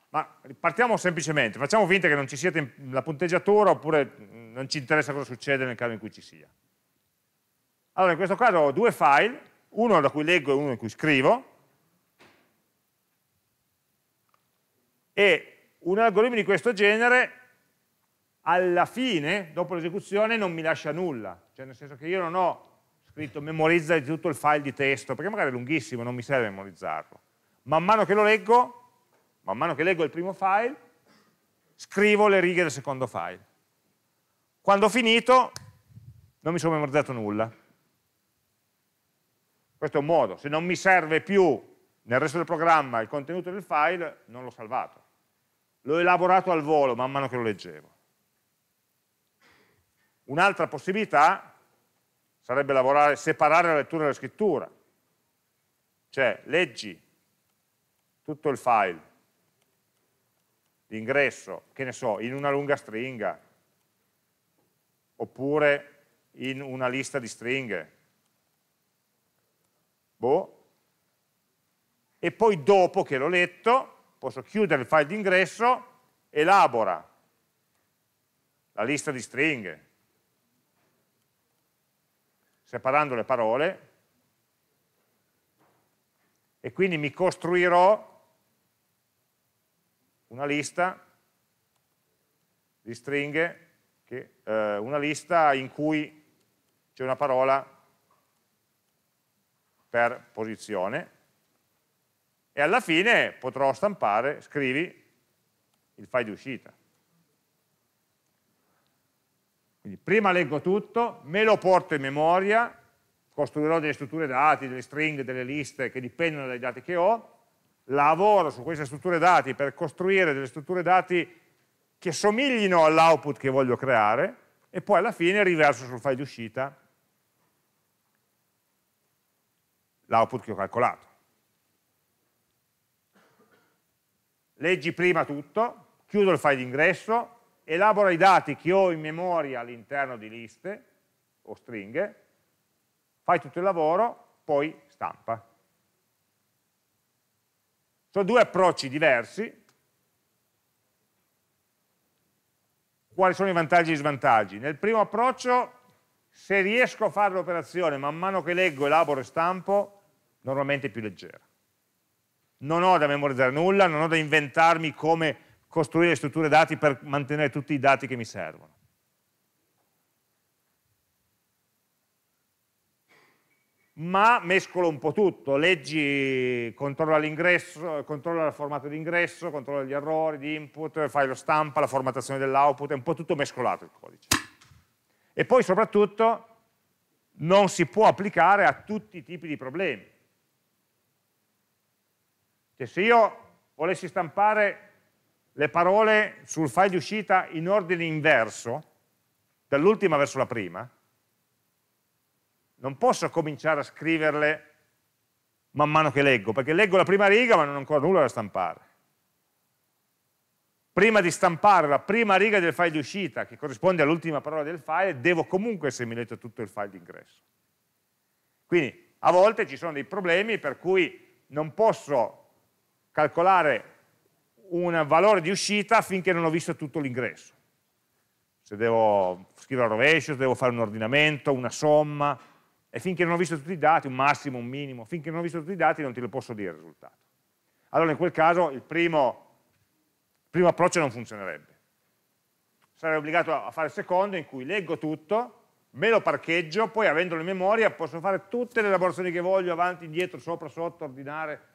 Ma partiamo semplicemente, facciamo finta che non ci sia la punteggiatura oppure non ci interessa cosa succede nel caso in cui ci sia. Allora in questo caso ho due file, uno da cui leggo e uno in cui scrivo, e un algoritmo di questo genere alla fine, dopo l'esecuzione, non mi lascia nulla. Cioè nel senso che io non ho scritto memorizza tutto il file di testo, perché magari è lunghissimo, non mi serve memorizzarlo. Man mano che lo leggo, man mano che leggo il primo file, scrivo le righe del secondo file. Quando ho finito, non mi sono memorizzato nulla. Questo è un modo. Se non mi serve più nel resto del programma il contenuto del file, non l'ho salvato. L'ho elaborato al volo man mano che lo leggevo. Un'altra possibilità sarebbe lavorare, separare la lettura dalla scrittura. Cioè, leggi tutto il file di ingresso, che ne so, in una lunga stringa, oppure in una lista di stringhe. Boh. E poi dopo che l'ho letto, posso chiudere il file d'ingresso, elabora la lista di stringhe, separando le parole e quindi mi costruirò una lista di stringhe, che, eh, una lista in cui c'è una parola per posizione e alla fine potrò stampare, scrivi, il file di uscita. Quindi prima leggo tutto, me lo porto in memoria, costruirò delle strutture dati, delle stringhe, delle liste che dipendono dai dati che ho, lavoro su queste strutture dati per costruire delle strutture dati che somiglino all'output che voglio creare e poi alla fine riverso sul file di uscita l'output che ho calcolato. Leggi prima tutto, chiudo il file di ingresso, elabora i dati che ho in memoria all'interno di liste o stringhe, fai tutto il lavoro, poi stampa. Sono due approcci diversi. Quali sono i vantaggi e gli svantaggi? Nel primo approccio, se riesco a fare l'operazione man mano che leggo, elaboro e stampo, normalmente è più leggera. Non ho da memorizzare nulla, non ho da inventarmi come costruire strutture dati per mantenere tutti i dati che mi servono. ma mescolo un po' tutto, leggi, controlla l'ingresso, controlla il formato di ingresso, controlla gli errori di input, fai lo stampa, la formattazione dell'output, è un po' tutto mescolato il codice. E poi soprattutto non si può applicare a tutti i tipi di problemi. Cioè, se io volessi stampare le parole sul file di uscita in ordine inverso, dall'ultima verso la prima, non posso cominciare a scriverle man mano che leggo, perché leggo la prima riga ma non ho ancora nulla da stampare. Prima di stampare la prima riga del file di uscita, che corrisponde all'ultima parola del file, devo comunque assimilarti tutto il file di ingresso. Quindi a volte ci sono dei problemi per cui non posso calcolare un valore di uscita finché non ho visto tutto l'ingresso. Se devo scrivere a rovescio, se devo fare un ordinamento, una somma, e finché non ho visto tutti i dati, un massimo, un minimo, finché non ho visto tutti i dati non te lo posso dire il risultato. Allora in quel caso il primo, il primo approccio non funzionerebbe. Sarei obbligato a fare il secondo in cui leggo tutto, me lo parcheggio, poi avendolo in memoria posso fare tutte le elaborazioni che voglio, avanti, indietro, sopra, sotto, ordinare,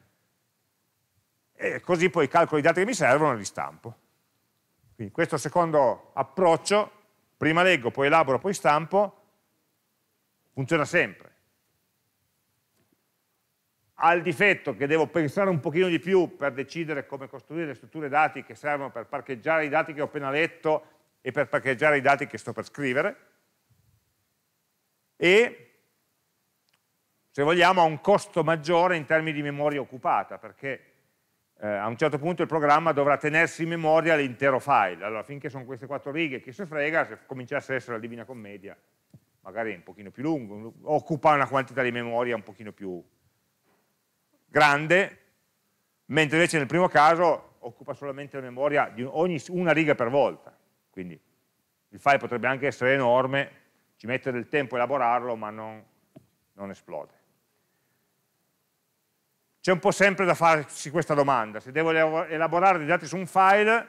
e così poi calcolo i dati che mi servono e li stampo. Quindi questo secondo approccio, prima leggo, poi elaboro, poi stampo, funziona sempre. Ha il difetto che devo pensare un pochino di più per decidere come costruire le strutture dati che servono per parcheggiare i dati che ho appena letto e per parcheggiare i dati che sto per scrivere. E se vogliamo ha un costo maggiore in termini di memoria occupata, perché eh, a un certo punto il programma dovrà tenersi in memoria l'intero file. Allora, finché sono queste quattro righe, chi se frega, se cominciasse a essere la Divina Commedia, magari è un pochino più lungo, occupa una quantità di memoria un pochino più grande, mentre invece nel primo caso occupa solamente la memoria di ogni, una riga per volta. Quindi il file potrebbe anche essere enorme, ci mette del tempo a elaborarlo, ma non, non esplode c'è un po' sempre da farsi questa domanda. Se devo elaborare dei dati su un file,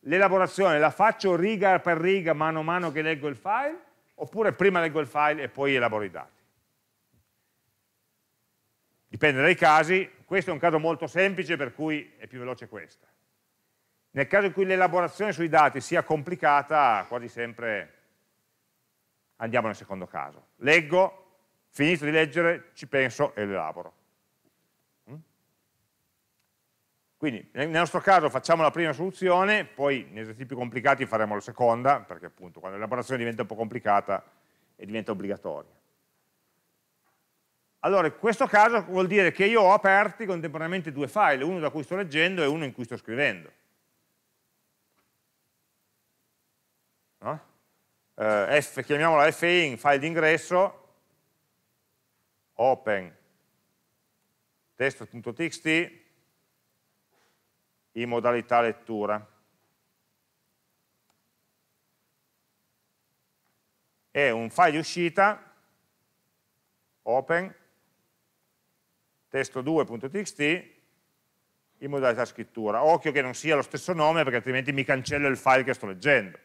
l'elaborazione la faccio riga per riga, mano a mano che leggo il file, oppure prima leggo il file e poi elaboro i dati. Dipende dai casi, questo è un caso molto semplice per cui è più veloce questa. Nel caso in cui l'elaborazione sui dati sia complicata, quasi sempre andiamo nel secondo caso. Leggo, finito di leggere, ci penso e lo elaboro. Quindi nel nostro caso facciamo la prima soluzione, poi negli esercizi più complicati faremo la seconda, perché appunto quando l'elaborazione diventa un po' complicata e diventa obbligatoria. Allora, in questo caso vuol dire che io ho aperti contemporaneamente due file, uno da cui sto leggendo e uno in cui sto scrivendo. No? Eh, F, chiamiamola FI, file d'ingresso, open testo.txt, in modalità lettura. È un file di uscita, open, testo2.txt, in modalità scrittura. Occhio che non sia lo stesso nome perché altrimenti mi cancello il file che sto leggendo.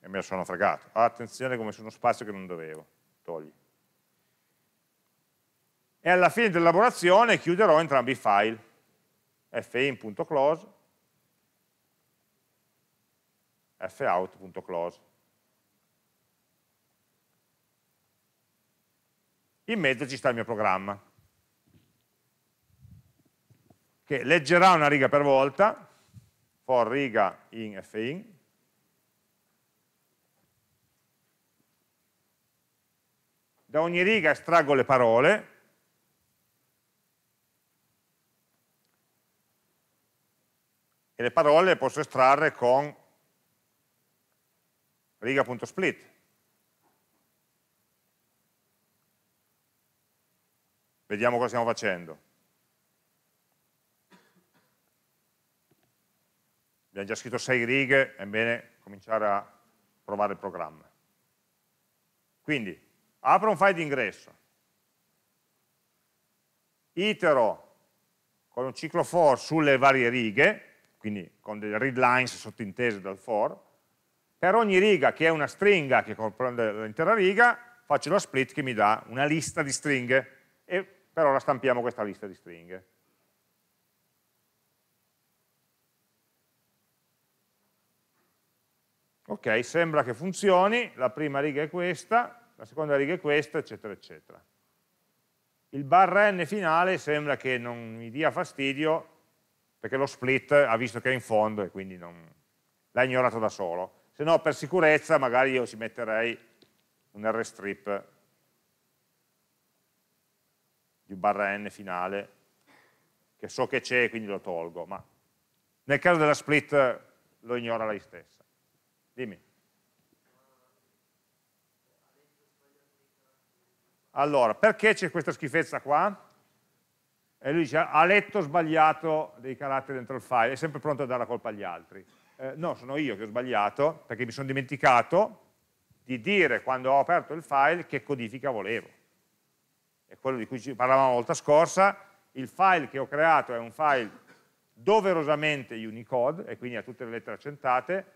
E me lo sono fregato. Attenzione come su uno spazio che non dovevo. Togli. E alla fine dell'elaborazione chiuderò entrambi i file fin.close, fout.close. In mezzo ci sta il mio programma, che leggerà una riga per volta, for riga in fin, da ogni riga estraggo le parole, e le parole le posso estrarre con riga.split. Vediamo cosa stiamo facendo. Abbiamo già scritto sei righe, è bene cominciare a provare il programma. Quindi, apro un file di ingresso, itero con un ciclo for sulle varie righe, quindi con delle read lines sottintese dal for, per ogni riga che è una stringa che comprende l'intera riga, faccio lo split che mi dà una lista di stringhe e per ora stampiamo questa lista di stringhe. Ok, sembra che funzioni, la prima riga è questa, la seconda riga è questa, eccetera, eccetera. Il bar n finale sembra che non mi dia fastidio, perché lo split ha visto che è in fondo e quindi non... l'ha ignorato da solo. Se no, per sicurezza, magari io ci metterei un R-strip di un barra n finale, che so che c'è e quindi lo tolgo, ma nel caso della split lo ignora lei stessa. Dimmi. Allora, perché c'è questa schifezza qua? e lui dice ha letto sbagliato dei caratteri dentro il file, è sempre pronto a dare la colpa agli altri. Eh, no, sono io che ho sbagliato perché mi sono dimenticato di dire quando ho aperto il file che codifica volevo. È quello di cui parlavamo la volta scorsa, il file che ho creato è un file doverosamente Unicode e quindi ha tutte le lettere accentate,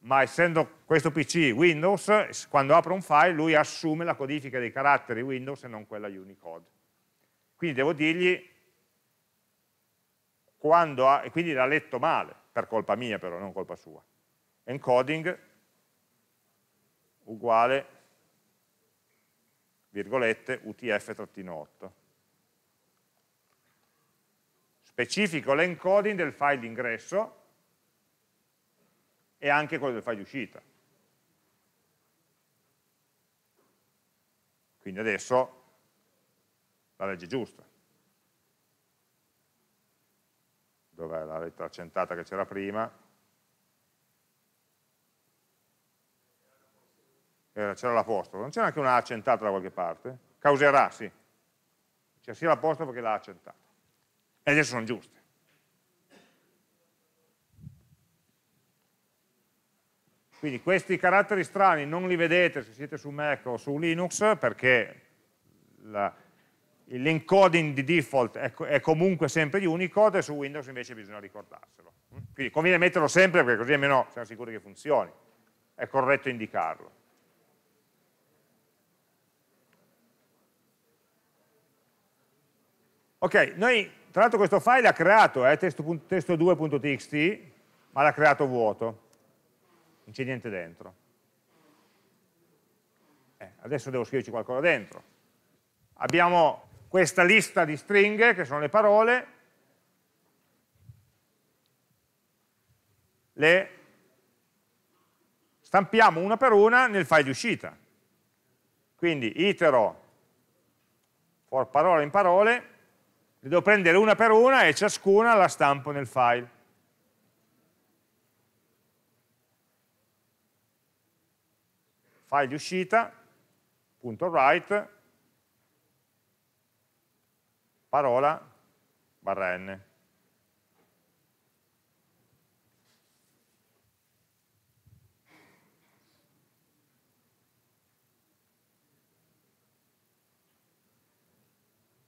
ma essendo questo PC Windows, quando apro un file lui assume la codifica dei caratteri Windows e non quella Unicode. Quindi devo dirgli quando ha, e quindi l'ha letto male, per colpa mia però, non colpa sua. Encoding uguale, virgolette, utf-8. Specifico l'encoding del file d'ingresso e anche quello del file di uscita. Quindi adesso la legge giusta. dov'è la lettera accentata che c'era prima, c'era l'apostrofo, non c'era anche una A accentata da qualche parte? Causerà, sì, c'è cioè, sia l'apostrofo che la accentata, e adesso sono giuste. Quindi questi caratteri strani non li vedete se siete su Mac o su Linux perché la, l'encoding di default è, è, comunque sempre di Unicode, e su Windows invece bisogna ricordarselo. Quindi conviene metterlo sempre perché così almeno siamo sicuri che funzioni. È corretto indicarlo. Ok, noi tra l'altro questo file ha creato, è eh, testo2.txt, ma l'ha creato vuoto, non c'è niente dentro. Eh, adesso devo scriverci qualcosa dentro. Abbiamo questa lista di stringhe, che sono le parole, le stampiamo una per una nel file di uscita. Quindi itero for parola in parole, le devo prendere una per una e ciascuna la stampo nel file. File di uscita, punto write, parola barra n.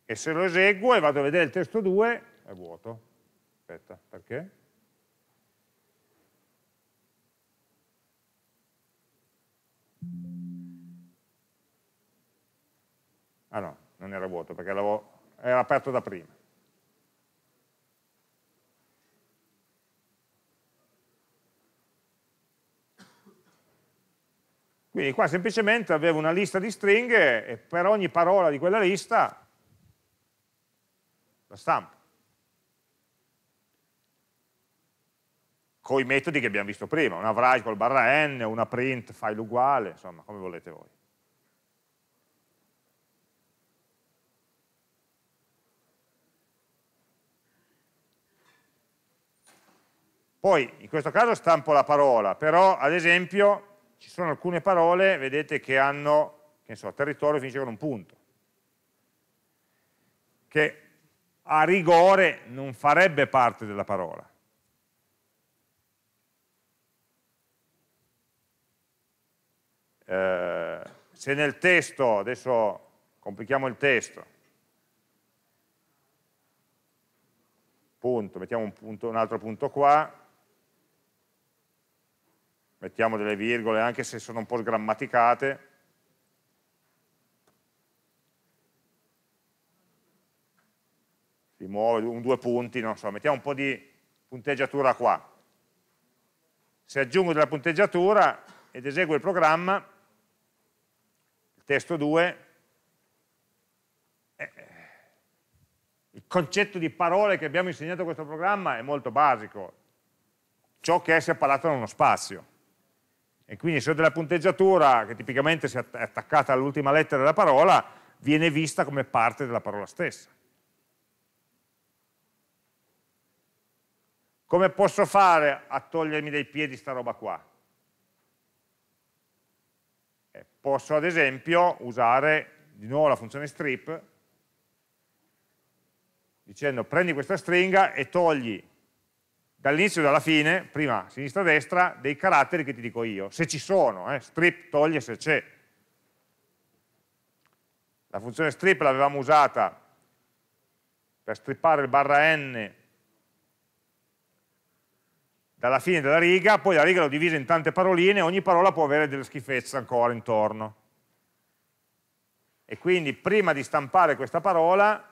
E se lo eseguo e vado a vedere il testo 2, è vuoto. Aspetta, perché? Ah no, non era vuoto perché l'avevo era aperto da prima. Quindi qua semplicemente avevo una lista di stringhe e per ogni parola di quella lista la stampo. Con i metodi che abbiamo visto prima, una write col barra n, una print file uguale, insomma, come volete voi. Poi in questo caso stampo la parola, però ad esempio ci sono alcune parole, vedete, che hanno, che ne so, territorio finisce con un punto, che a rigore non farebbe parte della parola. Eh, se nel testo, adesso complichiamo il testo, punto, mettiamo un, punto, un altro punto qua, mettiamo delle virgole anche se sono un po' sgrammaticate, si muove un due punti, non so, mettiamo un po' di punteggiatura qua. Se aggiungo della punteggiatura ed eseguo il programma, il testo 2, eh, il concetto di parole che abbiamo insegnato a questo programma è molto basico, ciò che è separato da uno spazio. E quindi se ho della punteggiatura, che tipicamente si è attaccata all'ultima lettera della parola, viene vista come parte della parola stessa. Come posso fare a togliermi dai piedi sta roba qua? Eh, posso ad esempio usare di nuovo la funzione strip dicendo prendi questa stringa e togli dall'inizio e dalla fine, prima sinistra destra, dei caratteri che ti dico io, se ci sono, eh, strip toglie se c'è. La funzione strip l'avevamo usata per strippare il barra n dalla fine della riga, poi la riga l'ho divisa in tante paroline, ogni parola può avere delle schifezze ancora intorno. E quindi prima di stampare questa parola,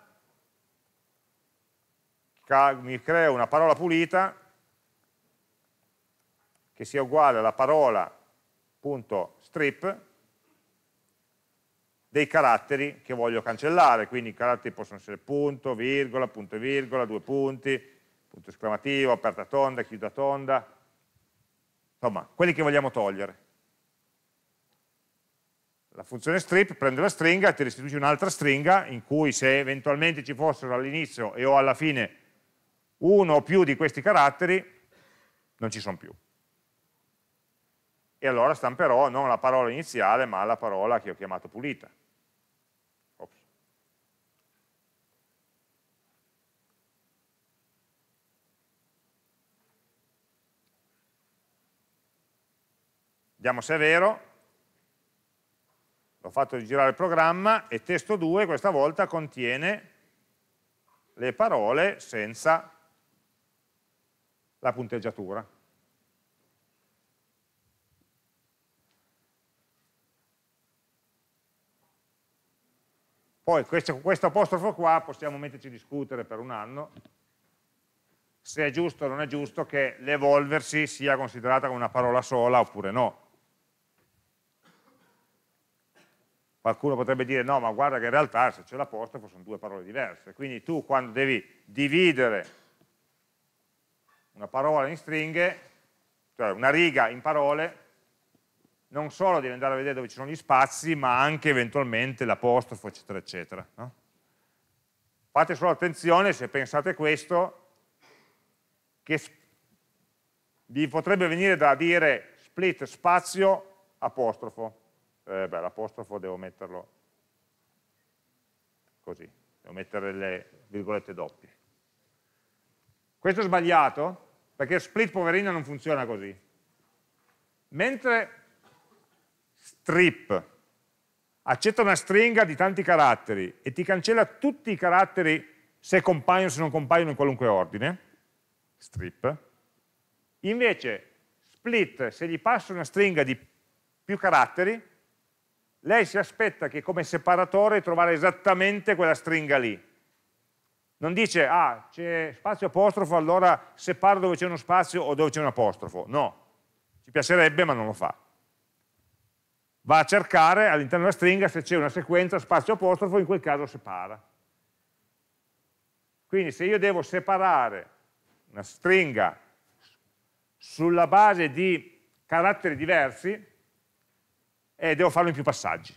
mi creo una parola pulita che sia uguale alla parola.strip dei caratteri che voglio cancellare, quindi i caratteri possono essere punto, virgola, punto e virgola, due punti, punto esclamativo, aperta tonda, chiuda tonda, insomma, quelli che vogliamo togliere. La funzione strip prende la stringa e ti restituisce un'altra stringa in cui se eventualmente ci fossero all'inizio e o alla fine uno o più di questi caratteri, non ci sono più e allora stamperò non la parola iniziale ma la parola che ho chiamato pulita. Ops. Vediamo se è vero, l'ho fatto girare il programma e testo 2 questa volta contiene le parole senza la punteggiatura. Poi questo, questo apostrofo qua possiamo metterci a discutere per un anno se è giusto o non è giusto che l'evolversi sia considerata come una parola sola oppure no. Qualcuno potrebbe dire no, ma guarda che in realtà se c'è l'apostrofo sono due parole diverse. Quindi tu quando devi dividere una parola in stringhe, cioè una riga in parole, non solo devi andare a vedere dove ci sono gli spazi, ma anche eventualmente l'apostrofo, eccetera, eccetera. No? Fate solo attenzione se pensate questo, che vi potrebbe venire da dire split spazio apostrofo. Eh, beh, l'apostrofo devo metterlo così, devo mettere le virgolette doppie. Questo è sbagliato, perché split poverina non funziona così. Mentre strip, accetta una stringa di tanti caratteri e ti cancella tutti i caratteri se compaiono o se non compaiono in qualunque ordine, strip, invece split, se gli passa una stringa di più caratteri, lei si aspetta che come separatore trovare esattamente quella stringa lì. Non dice, ah, c'è spazio apostrofo, allora separo dove c'è uno spazio o dove c'è un apostrofo. No, ci piacerebbe ma non lo fa va a cercare all'interno della stringa se c'è una sequenza spazio apostrofo, in quel caso separa. Quindi se io devo separare una stringa sulla base di caratteri diversi, eh, devo farlo in più passaggi.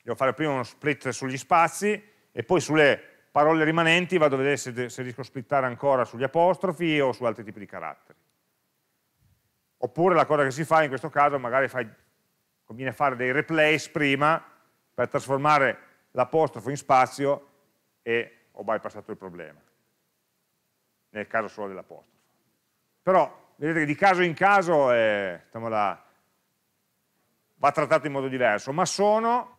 Devo fare prima uno split sugli spazi e poi sulle parole rimanenti vado a vedere se, se riesco a splittare ancora sugli apostrofi o su altri tipi di caratteri. Oppure la cosa che si fa in questo caso, magari fai, conviene fare dei replace prima per trasformare l'apostrofo in spazio e ho bypassato il problema, nel caso solo dell'apostrofo. Però vedete che di caso in caso è, eh, diciamo, la, va trattato in modo diverso, ma sono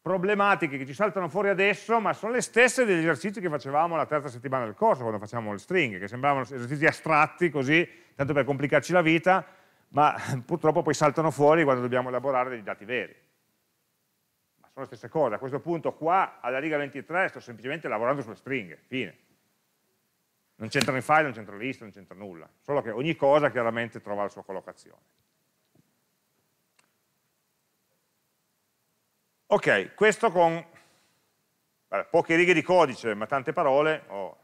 problematiche che ci saltano fuori adesso, ma sono le stesse degli esercizi che facevamo la terza settimana del corso, quando facciamo le stringhe, che sembravano esercizi astratti così, tanto per complicarci la vita, ma purtroppo poi saltano fuori quando dobbiamo elaborare dei dati veri. Ma sono le stesse cose, a questo punto qua, alla riga 23, sto semplicemente lavorando sulle stringhe, fine. Non c'entrano i file, non c'entra lista, non c'entra nulla, solo che ogni cosa chiaramente trova la sua collocazione. Ok, questo con vabbè, poche righe di codice, ma tante parole, o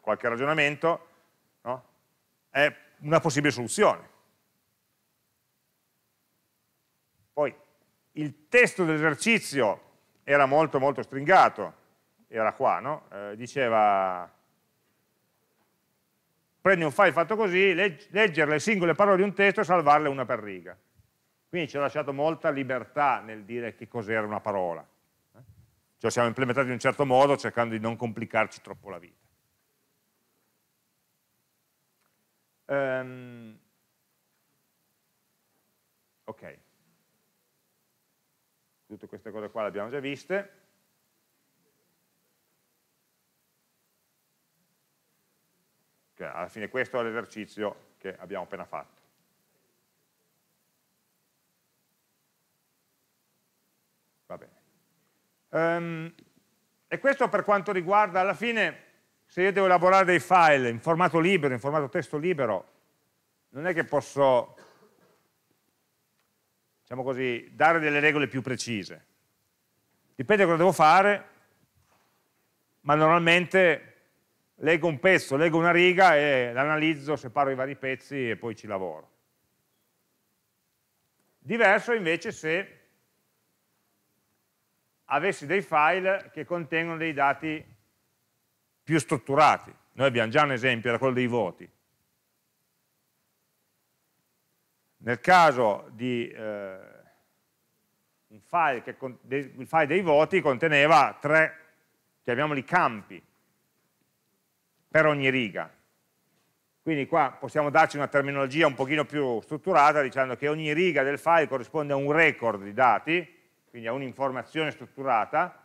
qualche ragionamento, no? è una possibile soluzione. Poi il testo dell'esercizio era molto molto stringato, era qua, no? eh, diceva prendi un file fatto così, legg leggere le singole parole di un testo e salvarle una per riga. Quindi ci ha lasciato molta libertà nel dire che cos'era una parola. Eh? Cioè siamo implementati in un certo modo cercando di non complicarci troppo la vita. Um, ok, tutte queste cose qua le abbiamo già viste. Okay, alla fine questo è l'esercizio che abbiamo appena fatto. Va bene. Um, e questo per quanto riguarda alla fine se io devo elaborare dei file in formato libero, in formato testo libero, non è che posso, diciamo così, dare delle regole più precise. Dipende da cosa devo fare, ma normalmente leggo un pezzo, leggo una riga e l'analizzo, separo i vari pezzi e poi ci lavoro. Diverso invece se avessi dei file che contengono dei dati più strutturati. Noi abbiamo già un esempio, era quello dei voti. Nel caso di eh, un file che il file dei voti conteneva tre, chiamiamoli campi, per ogni riga. Quindi qua possiamo darci una terminologia un pochino più strutturata dicendo che ogni riga del file corrisponde a un record di dati, quindi a un'informazione strutturata,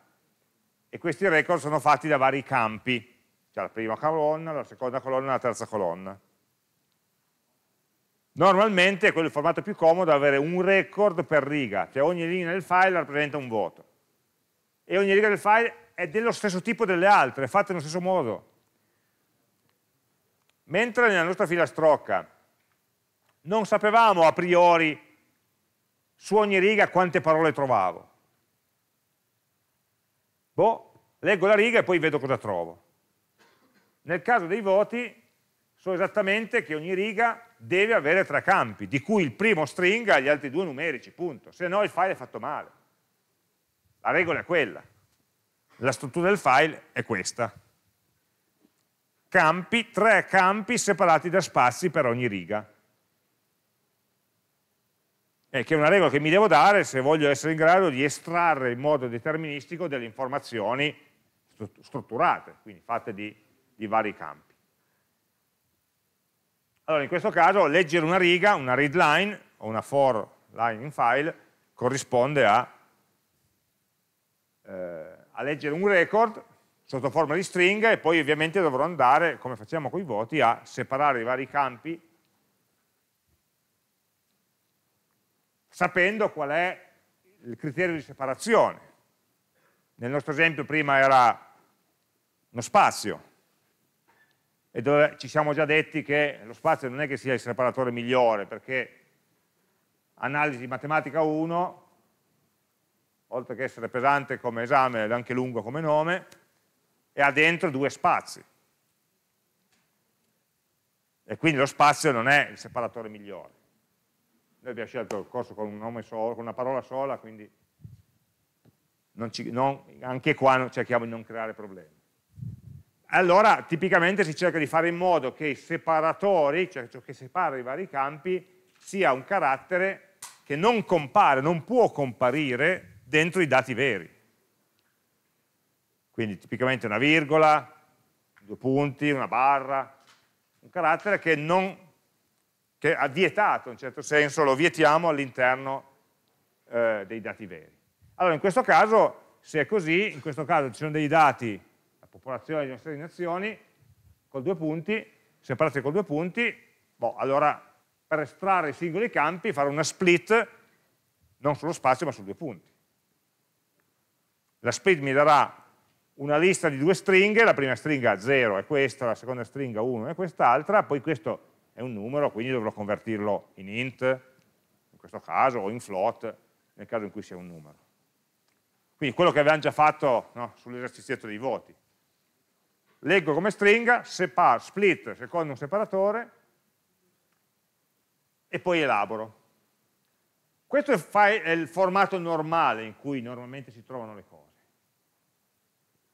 e questi record sono fatti da vari campi, cioè la prima colonna, la seconda colonna e la terza colonna. Normalmente è quello il formato più comodo avere un record per riga, cioè ogni linea del file rappresenta un voto. E ogni riga del file è dello stesso tipo delle altre, è fatta nello stesso modo. Mentre nella nostra filastrocca non sapevamo a priori su ogni riga quante parole trovavo. Boh, leggo la riga e poi vedo cosa trovo. Nel caso dei voti so esattamente che ogni riga deve avere tre campi, di cui il primo stringa e gli altri due numerici, punto. Se no il file è fatto male. La regola è quella. La struttura del file è questa. Campi, tre campi separati da spazi per ogni riga eh, che è una regola che mi devo dare se voglio essere in grado di estrarre in modo deterministico delle informazioni strutturate, quindi fatte di, di vari campi. Allora, in questo caso, leggere una riga, una read line, o una for line in file, corrisponde a, eh, a leggere un record sotto forma di stringa e poi ovviamente dovrò andare, come facciamo con i voti, a separare i vari campi sapendo qual è il criterio di separazione. Nel nostro esempio prima era uno spazio, e dove ci siamo già detti che lo spazio non è che sia il separatore migliore, perché analisi matematica 1, oltre che essere pesante come esame, è anche lungo come nome, e ha dentro due spazi. E quindi lo spazio non è il separatore migliore. Noi abbiamo scelto il corso con un nome solo, con una parola sola, quindi non ci, non, anche qua cerchiamo di non creare problemi. Allora, tipicamente si cerca di fare in modo che i separatori, cioè ciò che separa i vari campi, sia un carattere che non compare, non può comparire dentro i dati veri. Quindi tipicamente una virgola, due punti, una barra, un carattere che non che ha vietato, in certo senso, lo vietiamo all'interno eh, dei dati veri. Allora, in questo caso, se è così, in questo caso ci sono dei dati, la popolazione delle nostre nazioni, con due punti, separati con due punti, boh, allora per estrarre i singoli campi fare una split non sullo spazio ma su due punti. La split mi darà una lista di due stringhe, la prima stringa 0 è questa, la seconda stringa 1 è quest'altra, poi questo è un numero, quindi dovrò convertirlo in int, in questo caso, o in float, nel caso in cui sia un numero. Quindi quello che avevamo già fatto no, sull'esercizietto dei voti. Leggo come stringa, separ, split secondo un separatore e poi elaboro. Questo è il formato normale in cui normalmente si trovano le cose.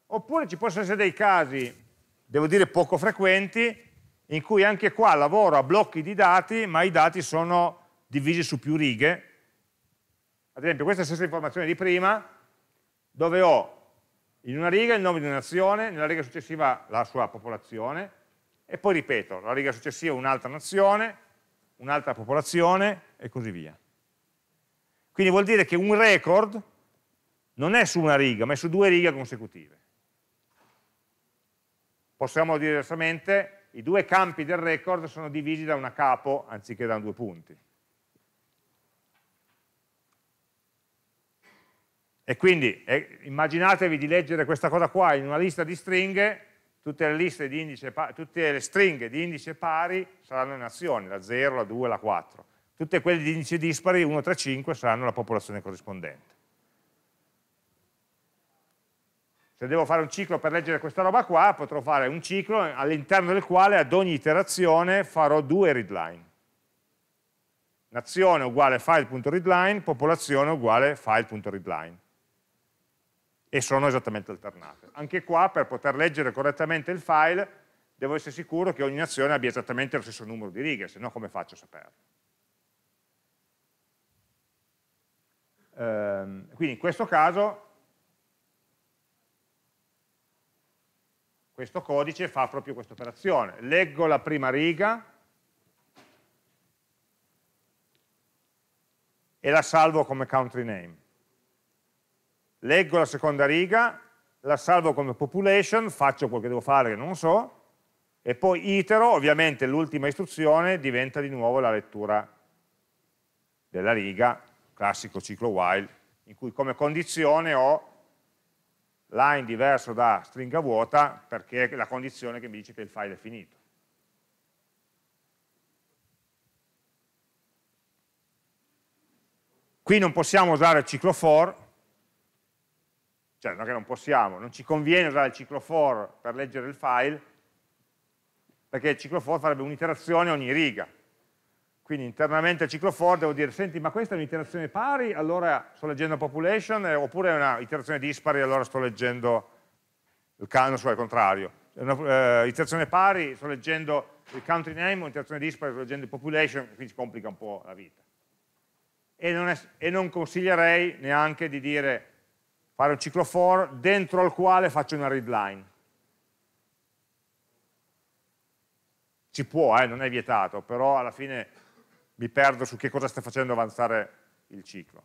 Oppure ci possono essere dei casi, devo dire poco frequenti, in cui anche qua lavoro a blocchi di dati, ma i dati sono divisi su più righe. Ad esempio questa è la stessa informazione di prima, dove ho in una riga il nome di una nazione, nella riga successiva la sua popolazione, e poi ripeto, la riga successiva un'altra nazione, un'altra popolazione e così via. Quindi vuol dire che un record non è su una riga, ma è su due righe consecutive. Possiamo dire diversamente, i due campi del record sono divisi da una capo anziché da due punti. E quindi eh, immaginatevi di leggere questa cosa qua in una lista di stringhe, tutte le, di indice, tutte le stringhe di indice pari saranno in azione, la 0, la 2, la 4. Tutte quelle di indice dispari, 1, 3, 5, saranno la popolazione corrispondente. se devo fare un ciclo per leggere questa roba qua, potrò fare un ciclo all'interno del quale ad ogni iterazione farò due readline. Nazione uguale file.readline, popolazione uguale file.readline. E sono esattamente alternate. Anche qua, per poter leggere correttamente il file, devo essere sicuro che ogni nazione abbia esattamente lo stesso numero di righe, se no come faccio a saperlo? Ehm, quindi in questo caso questo codice fa proprio questa operazione. Leggo la prima riga e la salvo come country name. Leggo la seconda riga, la salvo come population, faccio quel che devo fare che non so, e poi itero, ovviamente l'ultima istruzione diventa di nuovo la lettura della riga, classico ciclo while, in cui come condizione ho line diverso da stringa vuota perché è la condizione che mi dice che il file è finito. Qui non possiamo usare il ciclo for, cioè non che non possiamo, non ci conviene usare il ciclo for per leggere il file, perché il ciclo for farebbe un'iterazione ogni riga, quindi internamente al ciclo for devo dire, senti, ma questa è un'iterazione pari, allora sto leggendo population, eh, oppure è un'iterazione dispari, allora sto leggendo il canon, cioè al contrario. È un'iterazione eh, pari, sto leggendo il country name, un'iterazione dispari, sto leggendo il population, quindi si complica un po' la vita. E non, è, e non consiglierei neanche di dire, fare un ciclo for dentro al quale faccio una read line. Ci può, eh, non è vietato, però alla fine mi perdo su che cosa sta facendo avanzare il ciclo.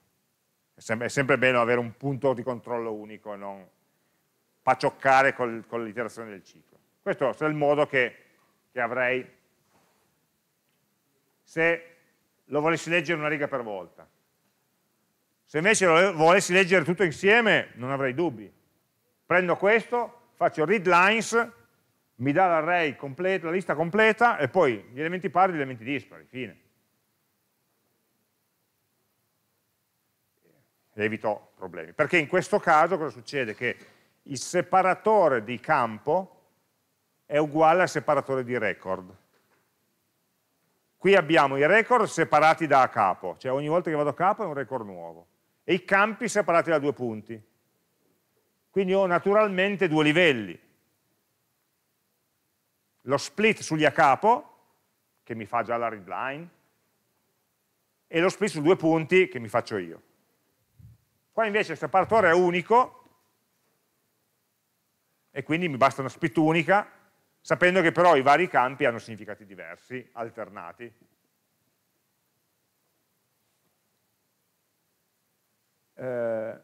È, sem è sempre bello avere un punto di controllo unico e non pacioccare col con l'iterazione del ciclo. Questo è il modo che, che avrei se lo volessi leggere una riga per volta. Se invece lo volessi leggere tutto insieme non avrei dubbi. Prendo questo, faccio read lines, mi dà l'array completo, la lista completa e poi gli elementi pari e gli elementi dispari, fine. evito problemi. Perché in questo caso cosa succede? Che il separatore di campo è uguale al separatore di record. Qui abbiamo i record separati da capo, cioè ogni volta che vado a capo è un record nuovo, e i campi separati da due punti. Quindi ho naturalmente due livelli. Lo split sugli a capo, che mi fa già la read line, e lo split su due punti che mi faccio io. Qua invece il separatore è unico e quindi mi basta una split unica, sapendo che però i vari campi hanno significati diversi, alternati. Eh,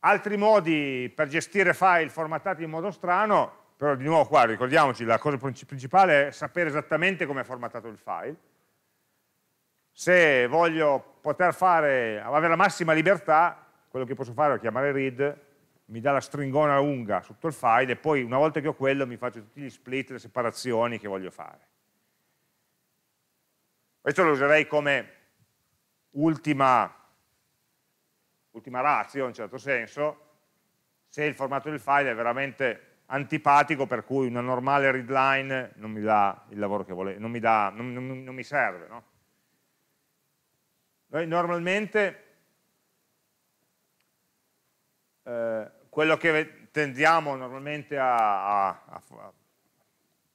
altri modi per gestire file formattati in modo strano, però di nuovo qua ricordiamoci, la cosa principale è sapere esattamente come è formattato il file. Se voglio poter fare, avere la massima libertà, quello che posso fare è chiamare read, mi dà la stringona lunga sotto il file e poi una volta che ho quello mi faccio tutti gli split, le separazioni che voglio fare. Questo lo userei come ultima, ultima razio in un certo senso, se il formato del file è veramente antipatico per cui una normale readline non mi dà il lavoro che volevo, non mi, dà, non, non, non mi serve, no? Noi normalmente eh, quello che tendiamo normalmente a, a, a,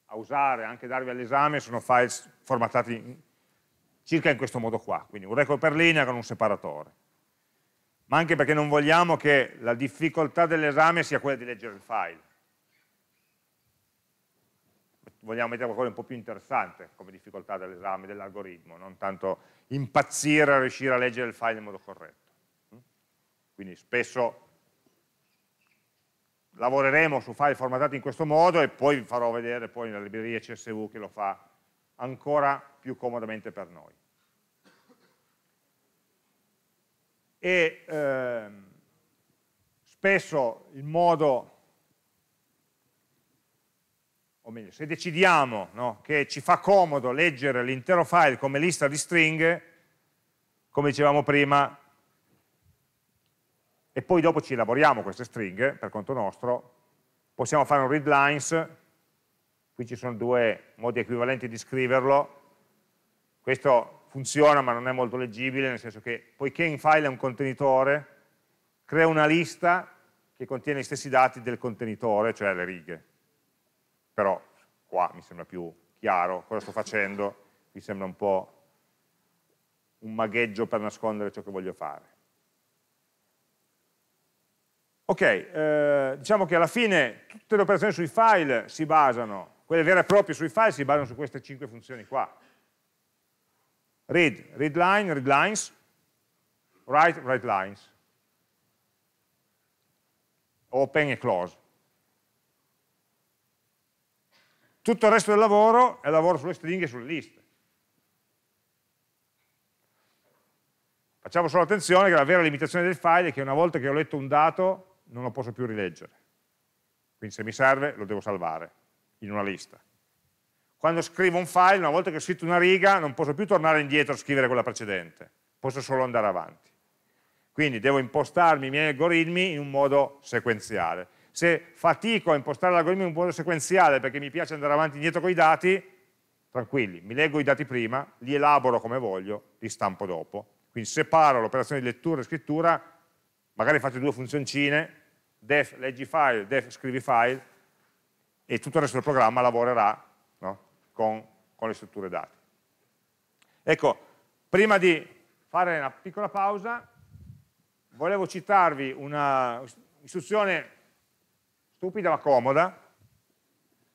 a usare, anche darvi all'esame, sono file formattati in, circa in questo modo qua, quindi un record per linea con un separatore ma anche perché non vogliamo che la difficoltà dell'esame sia quella di leggere il file vogliamo mettere qualcosa di un po' più interessante come difficoltà dell'esame, dell'algoritmo, non tanto impazzire a riuscire a leggere il file in modo corretto. Mm? Quindi spesso lavoreremo su file formatati in questo modo e poi vi farò vedere poi nella libreria CSV che lo fa ancora più comodamente per noi. E ehm, spesso il modo o meglio, se decidiamo no, che ci fa comodo leggere l'intero file come lista di stringhe, come dicevamo prima, e poi dopo ci elaboriamo queste stringhe per conto nostro, possiamo fare un read lines, qui ci sono due modi equivalenti di scriverlo, questo funziona ma non è molto leggibile, nel senso che poiché in file è un contenitore, crea una lista che contiene gli stessi dati del contenitore, cioè le righe però qua mi sembra più chiaro cosa sto facendo, mi sembra un po' un magheggio per nascondere ciò che voglio fare. Ok, eh, diciamo che alla fine tutte le operazioni sui file si basano, quelle vere e proprie sui file si basano su queste cinque funzioni qua. Read, read line, read lines, write, write lines, open e close. Tutto il resto del lavoro è lavoro sulle stringhe e sulle liste. Facciamo solo attenzione che la vera limitazione del file è che una volta che ho letto un dato non lo posso più rileggere. Quindi se mi serve lo devo salvare in una lista. Quando scrivo un file, una volta che ho scritto una riga, non posso più tornare indietro a scrivere quella precedente, posso solo andare avanti. Quindi devo impostarmi i miei algoritmi in un modo sequenziale. Se fatico a impostare l'algoritmo in un modo sequenziale perché mi piace andare avanti e indietro con i dati, tranquilli, mi leggo i dati prima, li elaboro come voglio, li stampo dopo. Quindi separo l'operazione di lettura e scrittura, magari faccio due funzioncine, def leggi file, def scrivi file, e tutto il resto del programma lavorerà no? con, con le strutture dati. Ecco, prima di fare una piccola pausa, volevo citarvi una istruzione stupida ma comoda,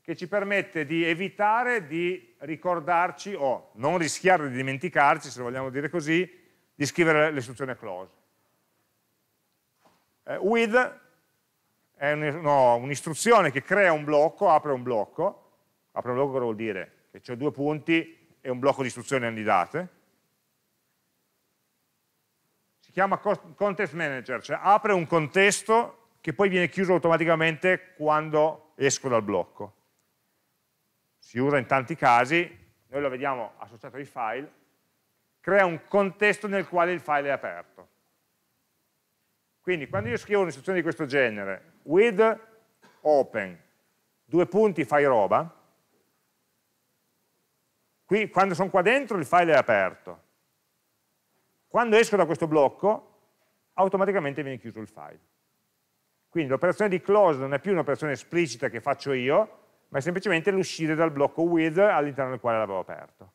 che ci permette di evitare di ricordarci o non rischiare di dimenticarci, se vogliamo dire così, di scrivere l'istruzione close. Eh, with è un'istruzione no, un che crea un blocco, apre un blocco, apre un blocco cosa vuol dire? Che c'è due punti e un blocco di istruzioni andidate. Si chiama context manager, cioè apre un contesto che poi viene chiuso automaticamente quando esco dal blocco. Si usa in tanti casi, noi lo vediamo associato ai file, crea un contesto nel quale il file è aperto. Quindi quando io scrivo un'istruzione di questo genere, with open, due punti fai roba, qui quando sono qua dentro il file è aperto, quando esco da questo blocco automaticamente viene chiuso il file. Quindi l'operazione di close non è più un'operazione esplicita che faccio io, ma è semplicemente l'uscire dal blocco with all'interno del quale l'avevo aperto.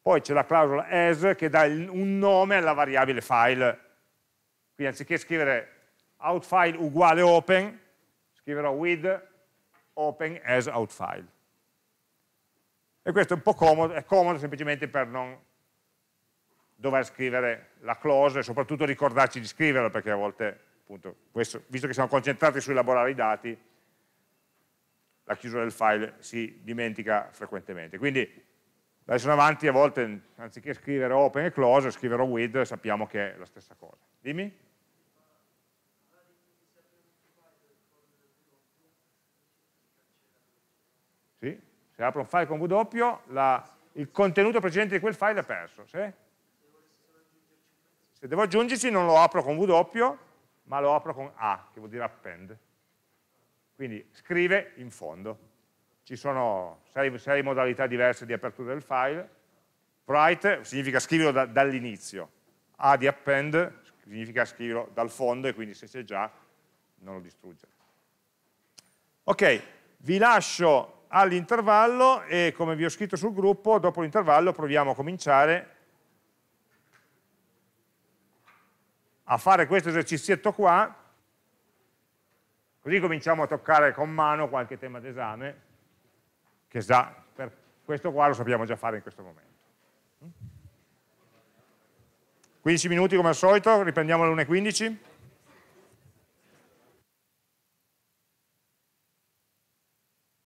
Poi c'è la clausola as che dà un nome alla variabile file. Quindi anziché scrivere outfile uguale open, scriverò with open as outfile. E questo è un po' comodo, è comodo semplicemente per non dover scrivere la clause e soprattutto ricordarci di scriverla perché a volte appunto, questo, visto che siamo concentrati su elaborare i dati, la chiusura del file si dimentica frequentemente. Quindi da adesso in avanti a volte anziché scrivere open e close scriverò with sappiamo che è la stessa cosa. Dimmi? Sì, se apro un file con W la, il contenuto precedente di quel file è perso. Se, se devo aggiungerci non lo apro con W ma lo apro con A, che vuol dire append. Quindi scrive in fondo. Ci sono sei, sei modalità diverse di apertura del file. Write significa scriverlo da, dall'inizio. A di append significa scriverlo dal fondo e quindi se c'è già non lo distruggere. Ok, vi lascio all'intervallo e come vi ho scritto sul gruppo, dopo l'intervallo proviamo a cominciare a fare questo esercizietto qua, così cominciamo a toccare con mano qualche tema d'esame, che già per questo qua lo sappiamo già fare in questo momento. 15 minuti come al solito, riprendiamo alle 1.15.